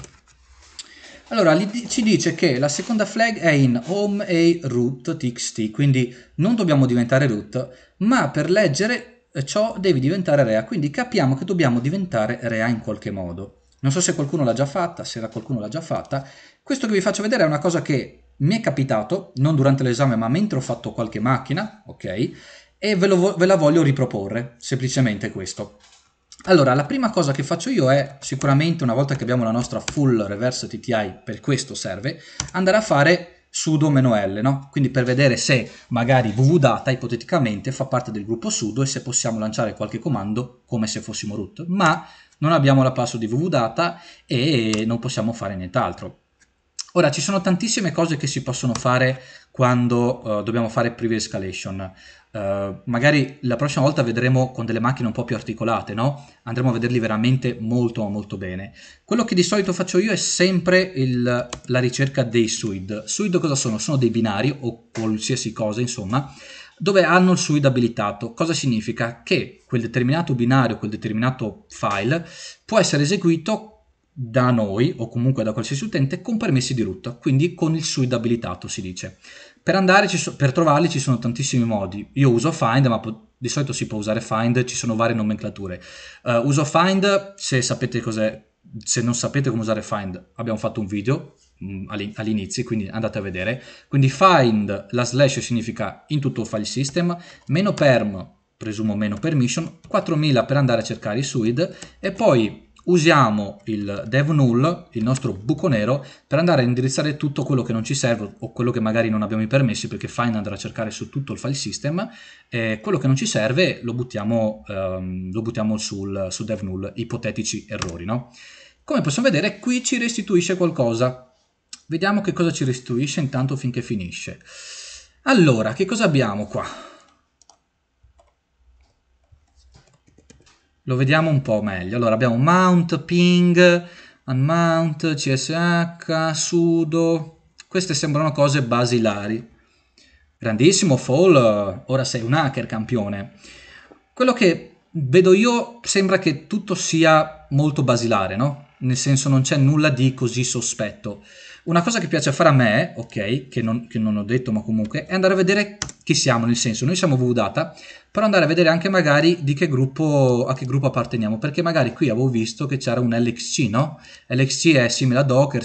allora, ci dice che la seconda flag è in home a root.txt, quindi non dobbiamo diventare root, ma per leggere eh, ciò devi diventare rea, quindi capiamo che dobbiamo diventare rea in qualche modo. Non so se qualcuno l'ha già fatta, se era qualcuno l'ha già fatta. Questo che vi faccio vedere è una cosa che mi è capitato, non durante l'esame, ma mentre ho fatto qualche macchina, ok? E ve, lo, ve la voglio riproporre, semplicemente questo. Allora, la prima cosa che faccio io è, sicuramente una volta che abbiamo la nostra full reverse TTI, per questo serve, andare a fare sudo-l, no? Quindi per vedere se magari www ipoteticamente fa parte del gruppo sudo e se possiamo lanciare qualche comando come se fossimo root, ma non abbiamo la password di www e non possiamo fare nient'altro. Ora, ci sono tantissime cose che si possono fare quando uh, dobbiamo fare preview escalation. Uh, magari la prossima volta vedremo con delle macchine un po' più articolate, no? Andremo a vederli veramente molto molto bene. Quello che di solito faccio io è sempre il, la ricerca dei SUID. SUID cosa sono? Sono dei binari o qualsiasi cosa, insomma, dove hanno il SUID abilitato. Cosa significa? Che quel determinato binario, quel determinato file può essere eseguito da noi o comunque da qualsiasi utente con permessi di root, quindi con il SUID abilitato si dice. Per, andare, so, per trovarli ci sono tantissimi modi, io uso find ma di solito si può usare find, ci sono varie nomenclature. Uh, uso find se sapete cos'è, se non sapete come usare find abbiamo fatto un video mm, all'inizio, quindi andate a vedere. Quindi find, la slash significa in tutto il file system, meno perm, presumo meno permission, 4000 per andare a cercare i SUID e poi usiamo il dev null, il nostro buco nero, per andare a indirizzare tutto quello che non ci serve o quello che magari non abbiamo i permessi perché Find andrà a cercare su tutto il file system e quello che non ci serve lo buttiamo, um, lo buttiamo sul, su dev null, ipotetici errori. No? Come possiamo vedere qui ci restituisce qualcosa. Vediamo che cosa ci restituisce intanto finché finisce. Allora, che cosa abbiamo qua? Lo vediamo un po' meglio. Allora abbiamo mount, ping, unmount, csh, sudo. Queste sembrano cose basilari. Grandissimo Fall, ora sei un hacker campione. Quello che vedo io sembra che tutto sia molto basilare, no? Nel senso non c'è nulla di così sospetto. Una cosa che piace fare a me, ok, che non, che non ho detto ma comunque, è andare a vedere chi siamo, nel senso noi siamo Vudata, per andare a vedere anche magari di che gruppo, a che gruppo apparteniamo, perché magari qui avevo visto che c'era un LXC, no? LXC è simile a Docker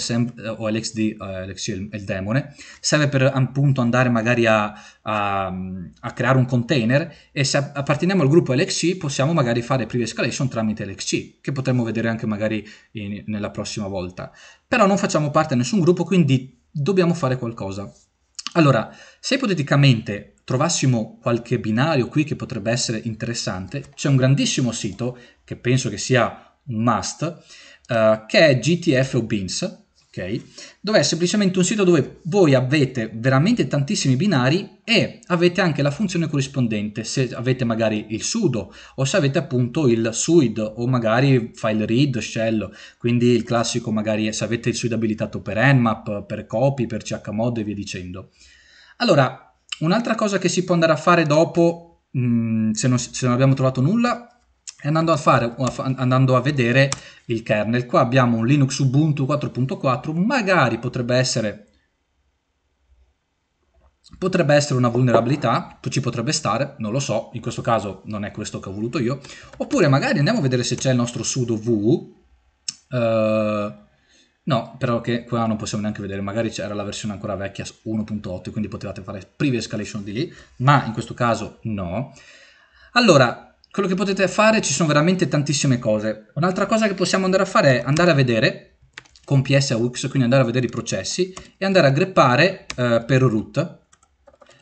o LXD, eh, LXC è il demone, serve per appunto andare magari a, a, a creare un container e se apparteniamo al gruppo LXC possiamo magari fare preview escalation tramite LXC, che potremmo vedere anche magari in, nella prossima volta. Però non facciamo parte di nessun gruppo, quindi dobbiamo fare qualcosa. Allora, se ipoteticamente trovassimo qualche binario qui che potrebbe essere interessante, c'è un grandissimo sito che penso che sia un must, eh, che è GTF Beans, Okay. Dove è semplicemente un sito dove voi avete veramente tantissimi binari e avete anche la funzione corrispondente, se avete magari il sudo o se avete appunto il suid o magari file read shell, quindi il classico magari se avete il suid abilitato per nmap, per copy, per chmod e via dicendo. Allora, Un'altra cosa che si può andare a fare dopo, mh, mm, se, non, se non abbiamo trovato nulla, Andando a, fare, andando a, vedere il kernel. Qua abbiamo un Linux Ubuntu 4.4, magari potrebbe essere, potrebbe essere una vulnerabilità, ci potrebbe stare, non lo so, in questo caso non è questo che ho voluto io, oppure magari andiamo a vedere se c'è il nostro sudo v, eh, No, però che qua non possiamo neanche vedere, magari c'era la versione ancora vecchia 1.8, quindi potevate fare prive escalation di lì, ma in questo caso no. Allora, quello che potete fare, ci sono veramente tantissime cose. Un'altra cosa che possiamo andare a fare è andare a vedere con PSAUX, quindi andare a vedere i processi e andare a greppare eh, per root,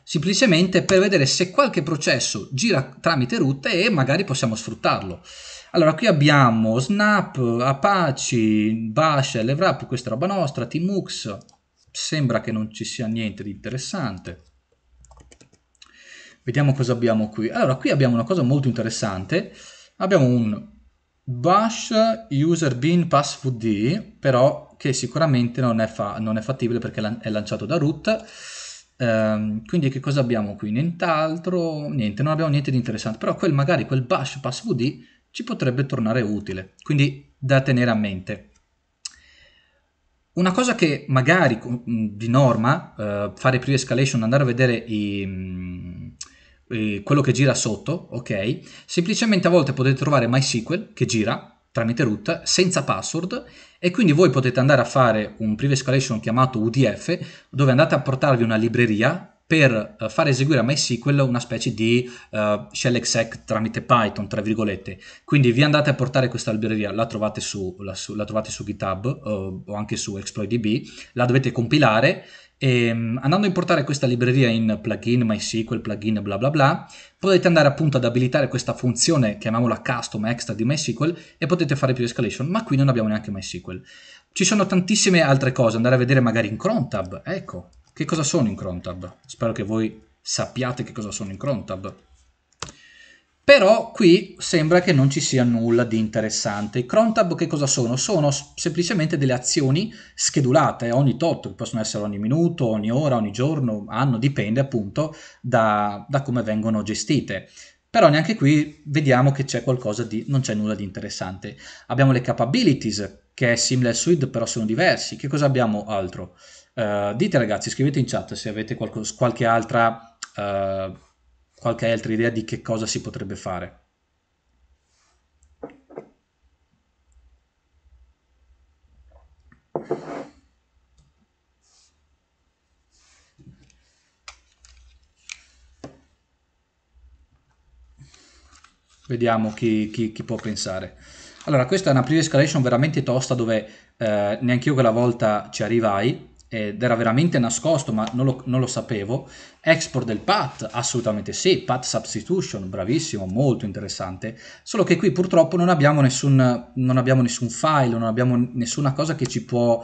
semplicemente per vedere se qualche processo gira tramite root e magari possiamo sfruttarlo. Allora, qui abbiamo Snap, Apache, Bash, LVRAP, questa roba nostra, Tmux, sembra che non ci sia niente di interessante. Vediamo cosa abbiamo qui. Allora, qui abbiamo una cosa molto interessante. Abbiamo un bash user bin passvd, però che sicuramente non è, non è, fattibile perché è lanciato da root. Ehm, quindi che cosa abbiamo qui? Nient'altro, niente, non abbiamo niente di interessante. Però quel, magari quel bash passvd ci potrebbe tornare utile, quindi da tenere a mente. Una cosa che magari mm, di norma, eh, fare pre-escalation, andare a vedere i, mm, i, quello che gira sotto, ok? Semplicemente a volte potete trovare MySQL che gira tramite root senza password e quindi voi potete andare a fare un pre-escalation chiamato UDF dove andate a portarvi una libreria per eh, far eseguire a MySQL una specie di uh, shell exec tramite Python, tra virgolette. Quindi vi andate a portare questa libreria, la trovate su, la, su, la trovate su GitHub uh, o anche su ExploitDB, la dovete compilare e um, andando a importare questa libreria in plugin, MySQL, plugin, bla bla bla, potete andare appunto ad abilitare questa funzione, chiamiamola custom extra di MySQL, e potete fare più escalation, ma qui non abbiamo neanche MySQL. Ci sono tantissime altre cose, andare a vedere magari in CronTab, ecco, che cosa sono in Crontab? Spero che voi sappiate che cosa sono in Crontab. Però qui sembra che non ci sia nulla di interessante. I crontab che cosa sono? Sono semplicemente delle azioni schedulate ogni tot, che possono essere ogni minuto, ogni ora, ogni giorno, anno, dipende appunto da, da come vengono gestite. Però neanche qui vediamo che c'è qualcosa di... non c'è nulla di interessante. Abbiamo le capabilities, che è simile al suite, però sono diversi. Che cosa abbiamo altro? Eh, dite ragazzi, scrivete in chat se avete qualcos- qualche, altra, uh, qualche altra idea di che cosa si potrebbe fare. Vediamo chi, chi, chi può pensare. Allora, questa è una pre-escalation veramente tosta dove eh, neanche io quella volta ci arrivai, ed era veramente nascosto, ma non lo, non lo, sapevo. Export del PAT, assolutamente sì, PAT substitution, bravissimo, molto interessante. Solo che qui purtroppo non abbiamo nessun, non abbiamo nessun file, non abbiamo nessuna cosa che ci può,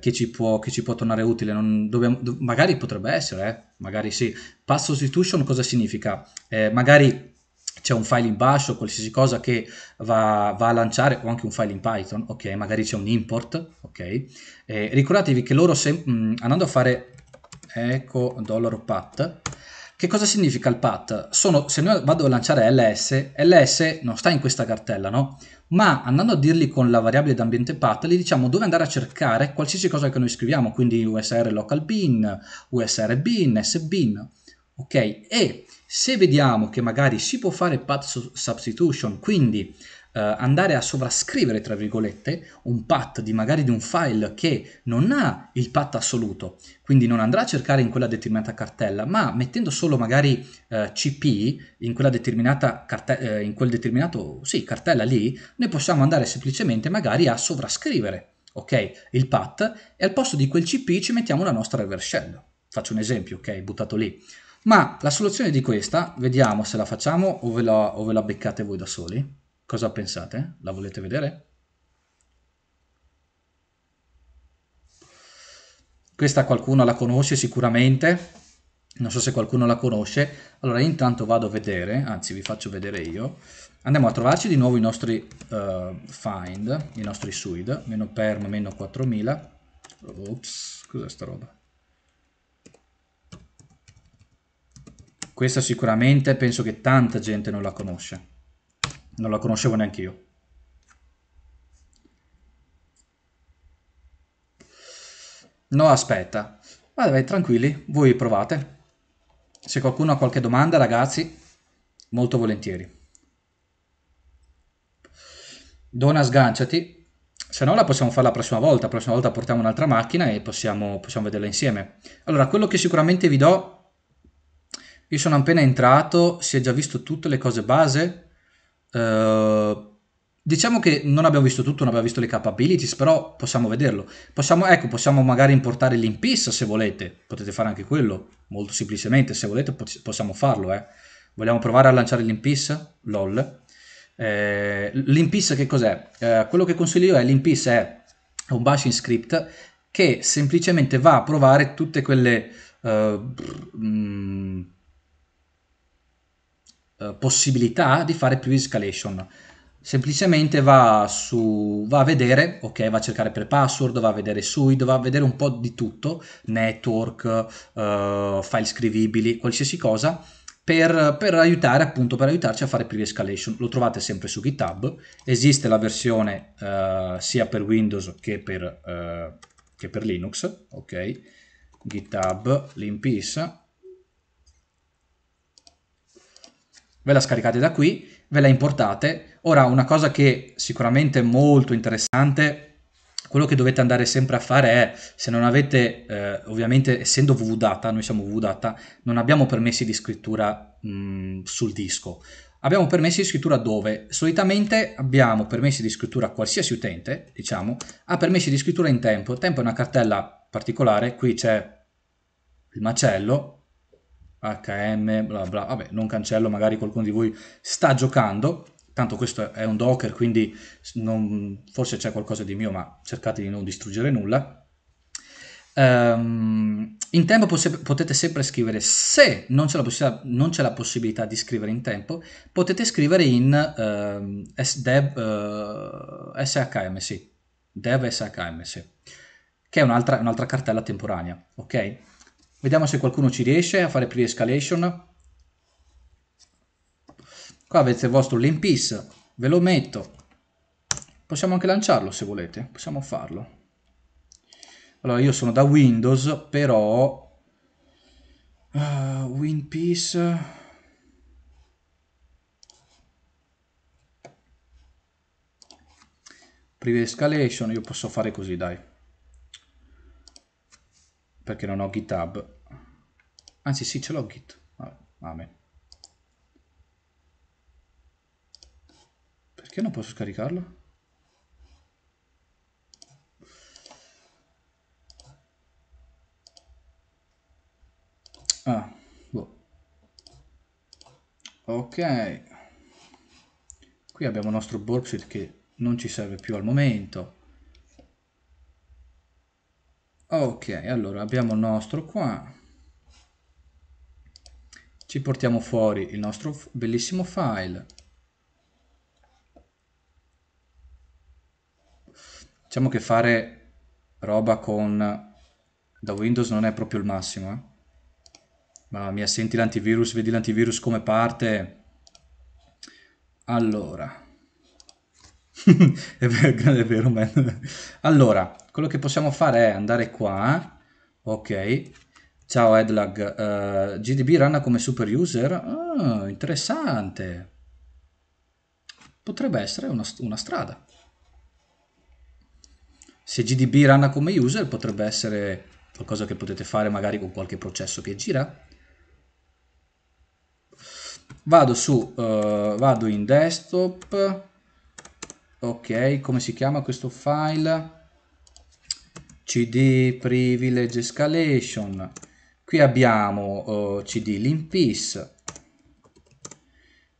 che ci può, che ci può tornare utile. Dobbiamo, magari potrebbe essere, eh? magari sì. PAT substitution cosa significa? Eh, magari c'è un file in bash o qualsiasi cosa che va, va, a lanciare o anche un file in Python, ok, magari c'è un import, ok. Eh, ricordatevi che loro se, mh, mm, andando a fare echo $path, che cosa significa il path? Sono, se noi vado a lanciare ls, ls non sta in questa cartella, no? Ma andando a dirgli con la variabile d'ambiente path, gli diciamo dove andare a cercare qualsiasi cosa che noi scriviamo, quindi usr local bin, usr bin, sbin, Ok? E se vediamo che magari si può fare path substitution, quindi eh, andare a sovrascrivere, tra virgolette, un path di magari di un file che non ha il path assoluto, quindi non andrà a cercare in quella determinata cartella, ma mettendo solo magari eh, cp in quella determinata cartella, eh, in quel determinato, sì, cartella lì, noi possiamo andare semplicemente magari a sovrascrivere, ok? Il path e al posto di quel cp ci mettiamo la nostra reverse shell. Faccio un esempio, ok? Buttato lì. Ma la soluzione di questa, vediamo se la facciamo o ve la, o ve la beccate voi da soli. Cosa pensate? La volete vedere? Questa qualcuno la conosce sicuramente, non so se qualcuno la conosce, allora intanto vado a vedere, anzi vi faccio vedere io, andiamo a trovarci di nuovo i nostri uh, find, i nostri suid, meno perm, meno 4000, ops, cos'è sta roba? Questa sicuramente penso che tanta gente non la conosce. Non la conoscevo neanche io. No, aspetta. Vai, vai, tranquilli, voi provate. Se qualcuno ha qualche domanda, ragazzi, molto volentieri. Dona, sganciati. Se no la possiamo fare la prossima volta. La prossima volta portiamo un'altra macchina e possiamo, possiamo vederla insieme. Allora, quello che sicuramente vi do io sono appena entrato, si è già visto tutte le cose base. Uh, diciamo che non abbiamo visto tutto, non abbiamo visto le capabilities, però possiamo vederlo. Possiamo, ecco, possiamo magari importare l'impiss se volete, potete fare anche quello, molto semplicemente, se volete possiamo farlo. Eh. Vogliamo provare a lanciare l'impiss? LOL. Eh, L'impiss che cos'è? Eh, quello che consiglio io è l'impiss è un bashing script che semplicemente va a provare tutte quelle... Uh, eh, mh, mm, eh, possibilità di fare più escalation. Semplicemente va, su, va a vedere, ok, va a cercare per password, va a vedere suid, va a vedere un po' di tutto, network, eh, file scrivibili, qualsiasi cosa, per, per, aiutare appunto per aiutarci a fare pre-escalation lo trovate sempre su github esiste la versione eh, sia per windows che per, eh, che per linux ok github limpis ve la scaricate da qui, ve la importate. Ora, una cosa che sicuramente è molto interessante, quello che dovete andare sempre a fare è, se non avete, eh, ovviamente essendo VVData, noi siamo VVData, non abbiamo permessi di scrittura mh, sul disco. Abbiamo permessi di scrittura dove? Solitamente abbiamo permessi di scrittura qualsiasi utente, diciamo, ha permessi di scrittura in tempo. Tempo è una cartella particolare, qui c'è il macello, HM, bla bla, vabbè, non cancello, magari qualcuno di voi sta giocando, tanto questo è un docker, quindi non, forse c'è qualcosa di mio, ma cercate di non distruggere nulla. Um, in tempo potete sempre scrivere, se non c'è, la, non c'è, la possibilità di scrivere in tempo, potete scrivere in uh, ehm, sdev, uh, eh, SHM, sì, dev SHM, sì, che è un'altra, un'altra cartella temporanea, ok? Vediamo se qualcuno ci riesce a fare pre-escalation. Qua avete il vostro Limp Peace, ve lo metto. Possiamo anche lanciarlo se volete, possiamo farlo. Allora, io sono da Windows, però... Uh, eh, Winpeace... Prive escalation, io posso fare così, dai. Perché non ho GitHub. Anzi sì, ce l'ho git. Vabbè, Perché non posso scaricarlo? Ah, boh. Ok. Qui abbiamo il nostro Borpsit che non ci serve più al momento. Ok, allora abbiamo il nostro qua ci portiamo fuori il nostro bellissimo file diciamo che fare roba con da Windows non è proprio il massimo eh? mamma mia senti l'antivirus vedi l'antivirus come parte allora è vero, è vero man. allora quello che possiamo fare è andare qua ok Ciao Edlag, uh, eh, GDB rana come super user? Ah, interessante. Potrebbe essere una, una strada. Se GDB rana come user potrebbe essere qualcosa che potete fare magari con qualche processo che gira. Vado su, uh, vado in desktop, ok, come si chiama questo file? cd privilege escalation qui abbiamo eh, cd limpis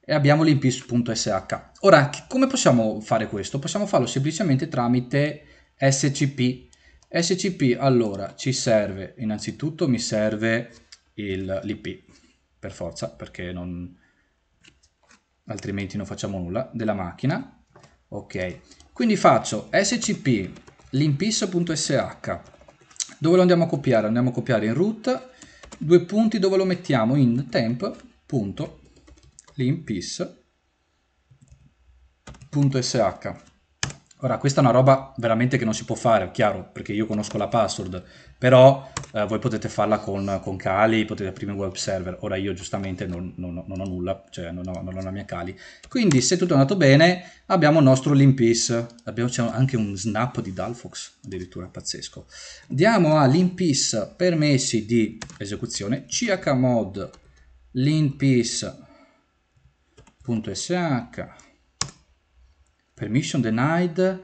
e abbiamo limpis.sh ora come possiamo fare questo? possiamo farlo semplicemente tramite scp scp allora ci serve innanzitutto mi serve l'ip per forza perché non altrimenti non facciamo nulla della macchina ok quindi faccio scp limpis.sh dove lo andiamo a copiare? andiamo a copiare in root due punti dove lo mettiamo in temp punto punto sh Ora, questa è una roba veramente che non si può fare, chiaro, perché io conosco la password, però eh, voi potete farla con, con, Kali, potete aprire un web server, ora io giustamente non, non, non ho nulla, cioè non ho, non ho, la mia Kali. Quindi se tutto è andato bene, abbiamo il nostro Limpis, abbiamo, c'è anche un snap di Dalfox, addirittura pazzesco. Diamo a Limpis permessi di esecuzione, chmod limpis.sh Permission denied.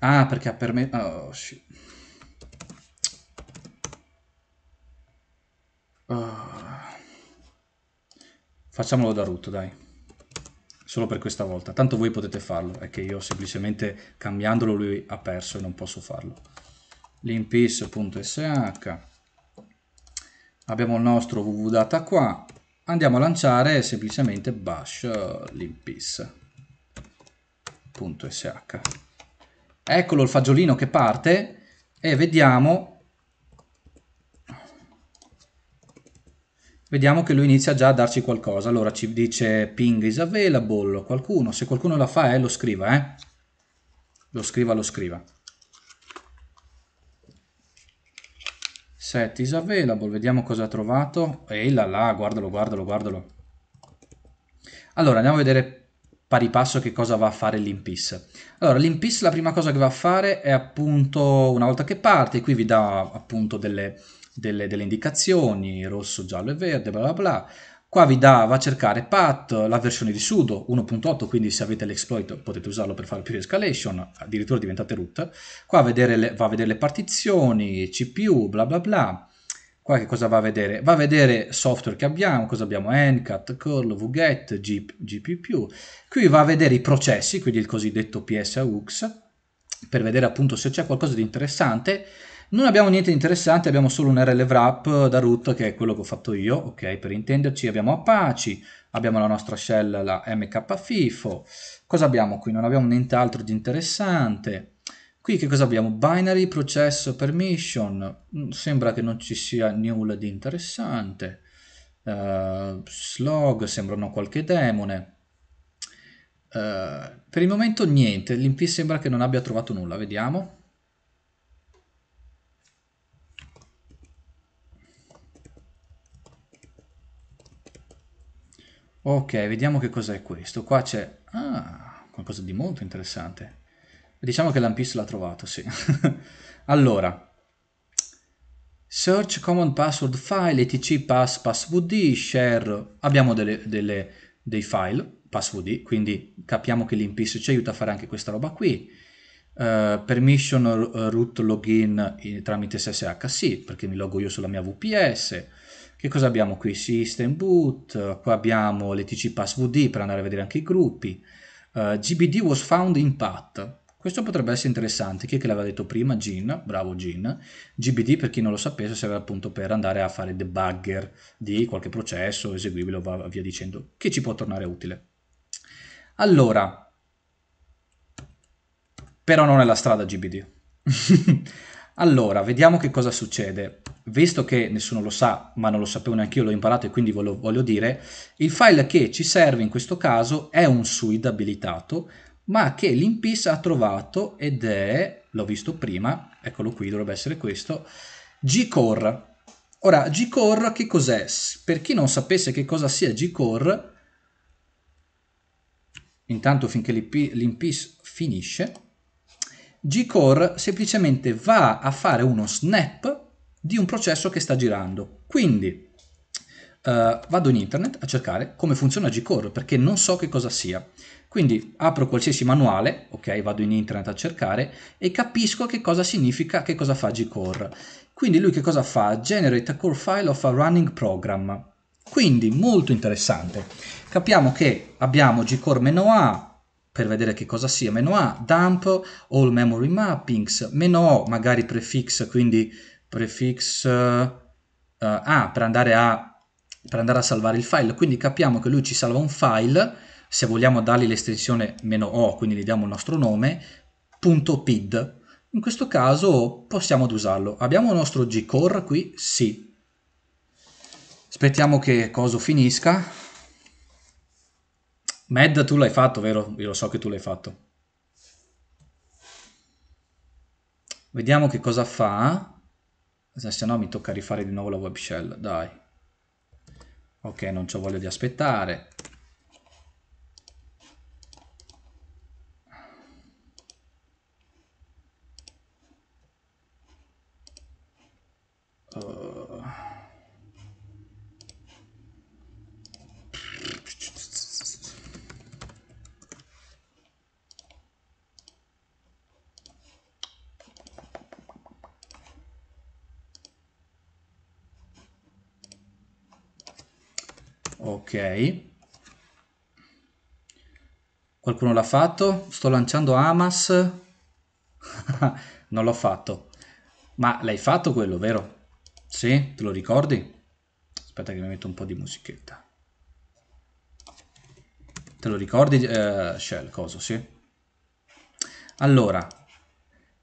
Ah, perché ha permesso... Oh, shit. Oh. Facciamolo da root, dai. Solo per questa volta. Tanto voi potete farlo. È che io semplicemente cambiandolo lui ha perso e non posso farlo. limpis.sh Abbiamo il nostro www qua andiamo a lanciare semplicemente bash eh, limpis.sh eccolo il fagiolino che parte e vediamo vediamo che lui inizia già a darci qualcosa allora ci dice ping is available qualcuno se qualcuno la fa eh, lo scriva eh. lo scriva lo scriva Set is available, vediamo cosa ha trovato. E là là, guardalo, guardalo, guardalo. Allora, andiamo a vedere pari passo che cosa va a fare l'Impis. Allora, l'Impis la prima cosa che va a fare è appunto, una volta che parte, qui vi dà appunto delle, delle, delle indicazioni, rosso, giallo e verde, bla bla bla. Qua vi dà, va a cercare path, la versione di sudo 1.8, quindi se avete l'exploit potete usarlo per fare più escalation, addirittura diventate root. Qua vedere le, va a vedere le partizioni, CPU, bla bla bla. Qua che cosa va a vedere? Va a vedere software che abbiamo, cosa abbiamo, NCAT, curl, vget, gpp. Qui va a vedere i processi, quindi il cosiddetto PSAUX, per vedere appunto se c'è qualcosa di interessante non abbiamo niente di interessante, abbiamo solo un RL wrap da root che è quello che ho fatto io, ok, per intenderci abbiamo Apache, abbiamo la nostra shell, la mkfifo, cosa abbiamo qui? Non abbiamo nient'altro di interessante. Qui che cosa abbiamo? Binary, processo, permission, mm, sembra che non ci sia nulla di interessante. Uh, slog, sembrano qualche demone. Uh, per il momento niente, l'IMP sembra che non abbia trovato nulla, vediamo. Ok, vediamo che cos'è questo. Qua c'è... Ah, qualcosa di molto interessante. Diciamo che l'Ampis l'ha trovato, sì. allora, search common password file, etc pass passwd, share... Abbiamo delle, delle, dei file passwd, quindi capiamo che l'Ampis ci aiuta a fare anche questa roba qui. Uh, permission root login in, eh, tramite SSH, sì, perché mi loggo io sulla mia VPS che cosa abbiamo qui? System boot, qua abbiamo l'ETC passwd per andare a vedere anche i gruppi. Uh, eh, GBD was found in path. Questo potrebbe essere interessante, chi è che l'aveva detto prima? Gin, bravo Gin. GBD, per chi non lo sapesse, serve appunto per andare a fare debugger di qualche processo, eseguibile o via dicendo, che ci può tornare utile. Allora, però non è la strada GBD. Allora, vediamo che cosa succede. Visto che nessuno lo sa, ma non lo sapevo neanche io, l'ho imparato e quindi ve lo voglio dire, il file che ci serve in questo caso è un SUID abilitato, ma che l'Inpis ha trovato ed è, l'ho visto prima, eccolo qui, dovrebbe essere questo, Gcore. Ora, Gcore che cos'è? Per chi non sapesse che cosa sia Gcore, intanto finché l'Inpis finisce, G-Core semplicemente va a fare uno snap di un processo che sta girando. Quindi eh, vado in internet a cercare come funziona G-Core perché non so che cosa sia. Quindi apro qualsiasi manuale, ok, vado in internet a cercare e capisco che cosa significa, che cosa fa G-Core. Quindi lui che cosa fa? Generate a core file of a running program. Quindi molto interessante. Capiamo che abbiamo g Gcore-A, per vedere che cosa sia, meno A, dump, all memory mappings, meno O, magari prefix, quindi prefix uh, A per andare, a, per andare a salvare il file, quindi capiamo che lui ci salva un file, se vogliamo dargli l'estensione meno O, quindi gli diamo il nostro nome, punto .pid, in questo caso possiamo ad usarlo. Abbiamo il nostro gcore qui? Sì. Aspettiamo che coso finisca. Mad tu l'hai fatto, vero? Io lo so che tu l'hai fatto. Vediamo che cosa fa. Se no mi tocca rifare di nuovo la web shell, dai. Ok, non c'ho voglia di aspettare. qualcuno l'ha fatto sto lanciando amas non l'ho fatto ma l'hai fatto quello vero? sì? te lo ricordi? aspetta che mi metto un po' di musichetta te lo ricordi eh, Shell coso sì? allora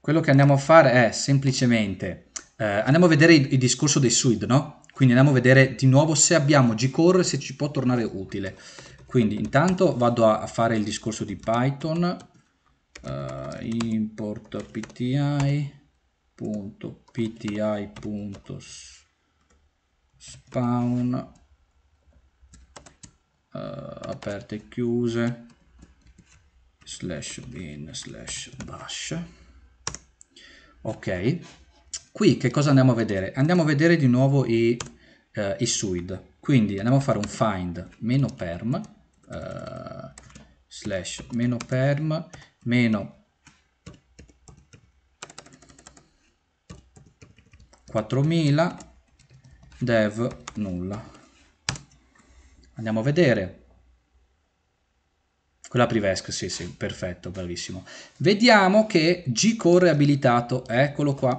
quello che andiamo a fare è semplicemente eh, andiamo a vedere il, il discorso dei Suid no? Quindi andiamo a vedere di nuovo se abbiamo gcore e se ci può tornare utile. Quindi intanto vado a fare il discorso di Python, uh, import pti.pti.spawn, uh, eh, aperte e chiuse, slash bin slash bash. Ok Qui che cosa andiamo a vedere? Andiamo a vedere di nuovo i, eh, i suid. Quindi andiamo a fare un find meno perm eh, slash meno perm meno 4000 dev nulla. Andiamo a vedere. Quella Privesc, sì, sì, perfetto, bravissimo. Vediamo che G-Core è abilitato, eccolo qua.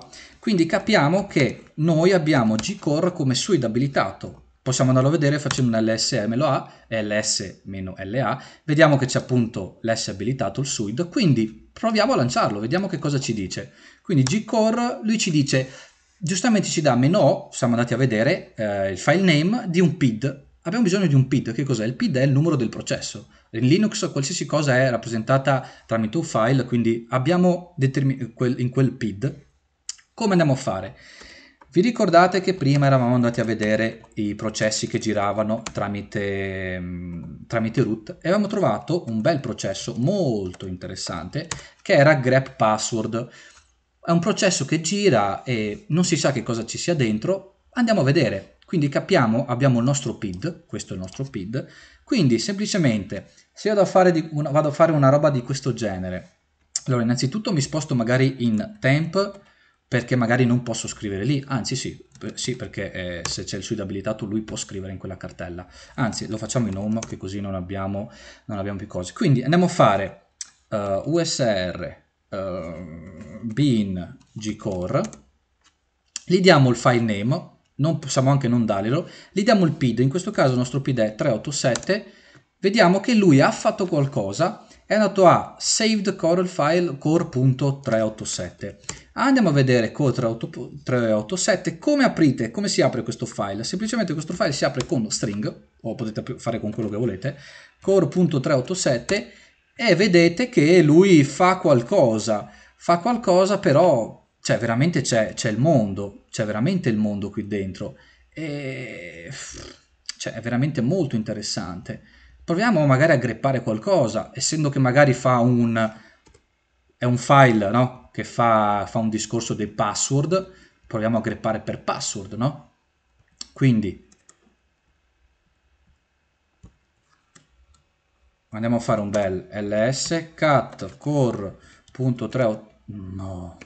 Quindi capiamo che noi abbiamo gcore come suite abilitato. Possiamo andarlo a vedere facendo un ls-la, ls-la, vediamo che c'è appunto l's abilitato, il suid, quindi proviamo a lanciarlo, vediamo che cosa ci dice. Quindi gcore, lui ci dice, giustamente ci dà meno, siamo andati a vedere eh, il file name di un PID, abbiamo bisogno di un PID. Che cos'è? Il PID è il numero del processo. In Linux qualsiasi cosa è rappresentata tramite un file, quindi abbiamo in quel PID come andiamo a fare? Vi ricordate che prima eravamo andati a vedere i processi che giravano tramite, mm, tramite root e avevamo trovato un bel processo molto interessante che era grep password. È un processo che gira e non si sa che cosa ci sia dentro. Andiamo a vedere. Quindi capiamo, abbiamo il nostro PID, questo è il nostro PID, quindi semplicemente se vado a fare, di, una, vado a fare una roba di questo genere, allora innanzitutto mi sposto magari in temp, perché magari non posso scrivere lì, anzi sì, sì perché eh, se c'è il sudo abilitato lui può scrivere in quella cartella, anzi lo facciamo in home che così non abbiamo, non abbiamo più cose. Quindi andiamo a fare uh, eh, usr uh, eh, bin gcore, gli diamo il file name, non possiamo anche non darglielo, gli diamo il PID, in questo caso il nostro PID è 387, vediamo che lui ha fatto qualcosa, è andato a saved the Corel file core.387. Andiamo a vedere core387 come aprite, come si apre questo file. Semplicemente questo file si apre con string, o potete fare con quello che volete, core.387 e vedete che lui fa qualcosa, fa qualcosa però, cioè veramente c'è, il mondo, c'è veramente il mondo qui dentro. E... Cioè, è veramente molto interessante proviamo magari a greppare qualcosa, essendo che magari fa un, è un file no? che fa, fa un discorso del password, proviamo a greppare per password, no? Quindi andiamo a fare un bel ls cat core.3 no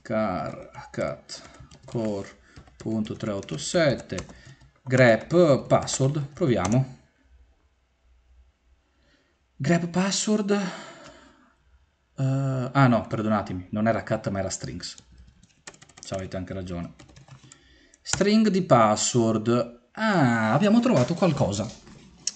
car cat core.387 grep password, proviamo. Grep password, uh, ah no, perdonatemi, non era cat ma era strings. Ciao, avete anche ragione. String di password, ah, abbiamo trovato qualcosa.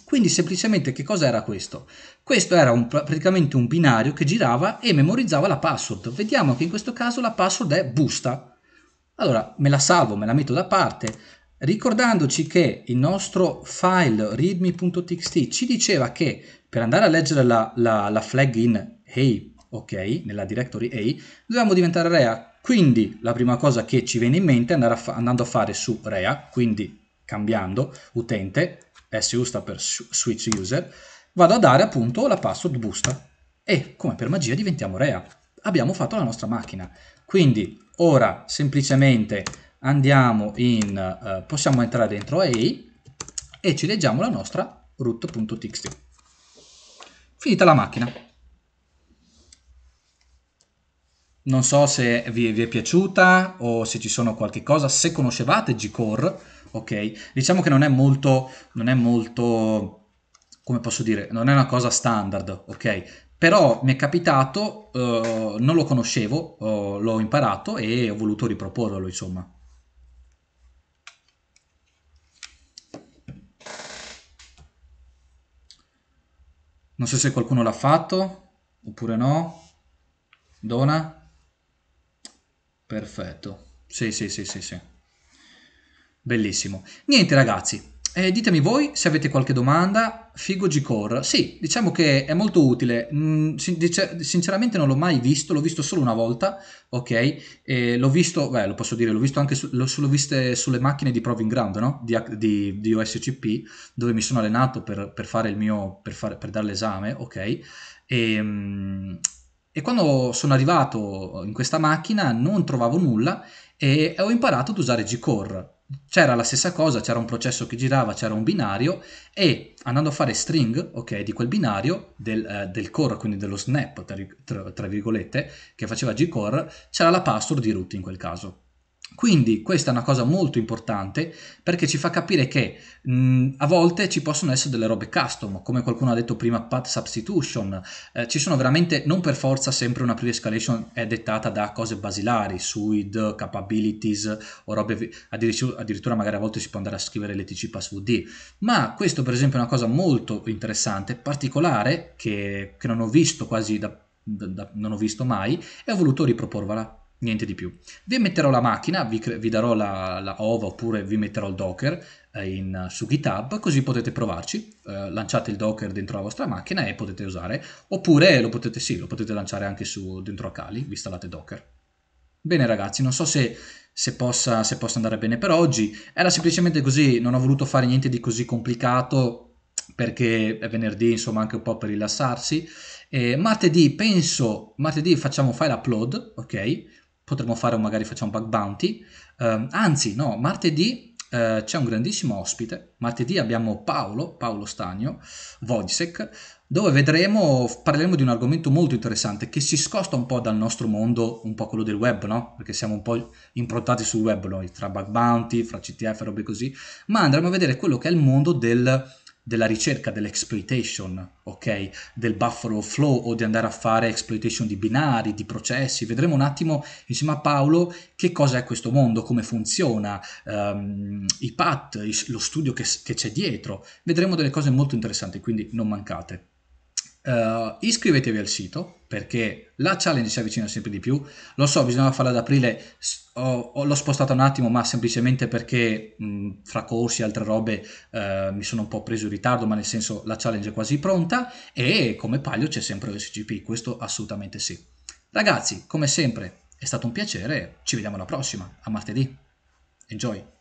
Quindi semplicemente che cosa era questo? Questo era un, praticamente un binario che girava e memorizzava la password. Vediamo che in questo caso la password è busta. Allora me la salvo, me la metto da parte, ricordandoci che il nostro file readme.txt ci diceva che per andare a leggere la, la, la flag in hey, ok, nella directory hey, dobbiamo diventare rea. Quindi la prima cosa che ci viene in mente è a andando a fare su rea, quindi cambiando utente, su sta per switch user, vado a dare appunto la password busta e come per magia diventiamo rea. Abbiamo fatto la nostra macchina. Quindi ora semplicemente andiamo in, eh, possiamo entrare dentro A e ci leggiamo la nostra root.txt. Finita la macchina. Non so se vi, vi, è piaciuta o se ci sono qualche cosa, se conoscevate Gcore, ok, diciamo che non è molto, non è molto, come posso dire, non è una cosa standard, ok, però mi è capitato, eh, non lo conoscevo, eh, l'ho imparato e ho voluto riproporlo, insomma. Non so se qualcuno l'ha fatto oppure no. Dona? Perfetto. Sì, sì, sì, sì, sì. Bellissimo. Niente ragazzi, eh, ditemi voi se avete qualche domanda. Figo G-Core. Sì, diciamo che è molto utile. Mm, sinceramente non l'ho mai visto, l'ho visto solo una volta, ok? E l'ho visto, beh, lo posso dire, l'ho visto anche su- l'ho solo sulle macchine di Proving Ground, no? Di, di, di OSCP, dove mi sono allenato per, per fare il mio, per, fare, per dare l'esame, ok? E, mm, e quando sono arrivato in questa macchina non trovavo nulla e ho imparato ad usare Gcore. C'era la stessa cosa, c'era un processo che girava, c'era un binario e andando a fare string okay, di quel binario del, eh, del, core, quindi dello snap tra, tra, virgolette, che faceva Gcore, c'era la password di root in quel caso. Quindi questa è una cosa molto importante perché ci fa capire che mh, mm, a volte ci possono essere delle robe custom, come qualcuno ha detto prima, path substitution, eh, ci sono veramente non per forza sempre una pre-escalation è dettata da cose basilari, suid, capabilities o robe, addirittura, addirittura magari a volte si può andare a scrivere l'ETC passvd, ma questo per esempio è una cosa molto interessante, particolare, che, che non ho visto quasi da, da, da, non ho visto mai e ho voluto riproporvela niente di più. Vi metterò la macchina, vi, vi darò la, la, OVA oppure vi metterò il Docker eh, in, su GitHub, così potete provarci. Eh, lanciate il Docker dentro la vostra macchina e potete usare, oppure lo potete, sì, lo potete lanciare anche su, dentro a Kali, vi installate Docker. Bene ragazzi, non so se se possa, se possa, andare bene per oggi. Era semplicemente così, non ho voluto fare niente di così complicato perché è venerdì, insomma, anche un po' per rilassarsi. E eh, martedì, penso, martedì facciamo file upload, ok? potremmo fare magari facciamo bug bounty. Um, anzi, no, martedì uh, c'è un grandissimo ospite. Martedì abbiamo Paolo, Paolo Stagno, Vodsec, dove vedremo, parleremo di un argomento molto interessante che si scosta un po' dal nostro mondo, un po' quello del web, no? Perché siamo un po' improntati sul web noi, tra bug bounty, fra CTF e robe così, ma andremo a vedere quello che è il mondo del della ricerca dell'exploitation, ok? Del buffer flow o di andare a fare exploitation di binari, di processi. Vedremo un attimo insieme a Paolo che cosa è questo mondo, come funziona, um, i PAT, lo studio che, che c'è dietro. Vedremo delle cose molto interessanti, quindi non mancate. Uh, iscrivetevi al sito perché la challenge si avvicina sempre di più. Lo so, bisognava farla ad aprile, oh, l'ho spostata un attimo, ma semplicemente perché mh, fra corsi e altre robe uh, mi sono un po' preso in ritardo, ma nel senso la challenge è quasi pronta e come palio c'è sempre l'SGP, questo assolutamente sì. Ragazzi, come sempre, è stato un piacere, ci vediamo alla prossima, a martedì. Enjoy!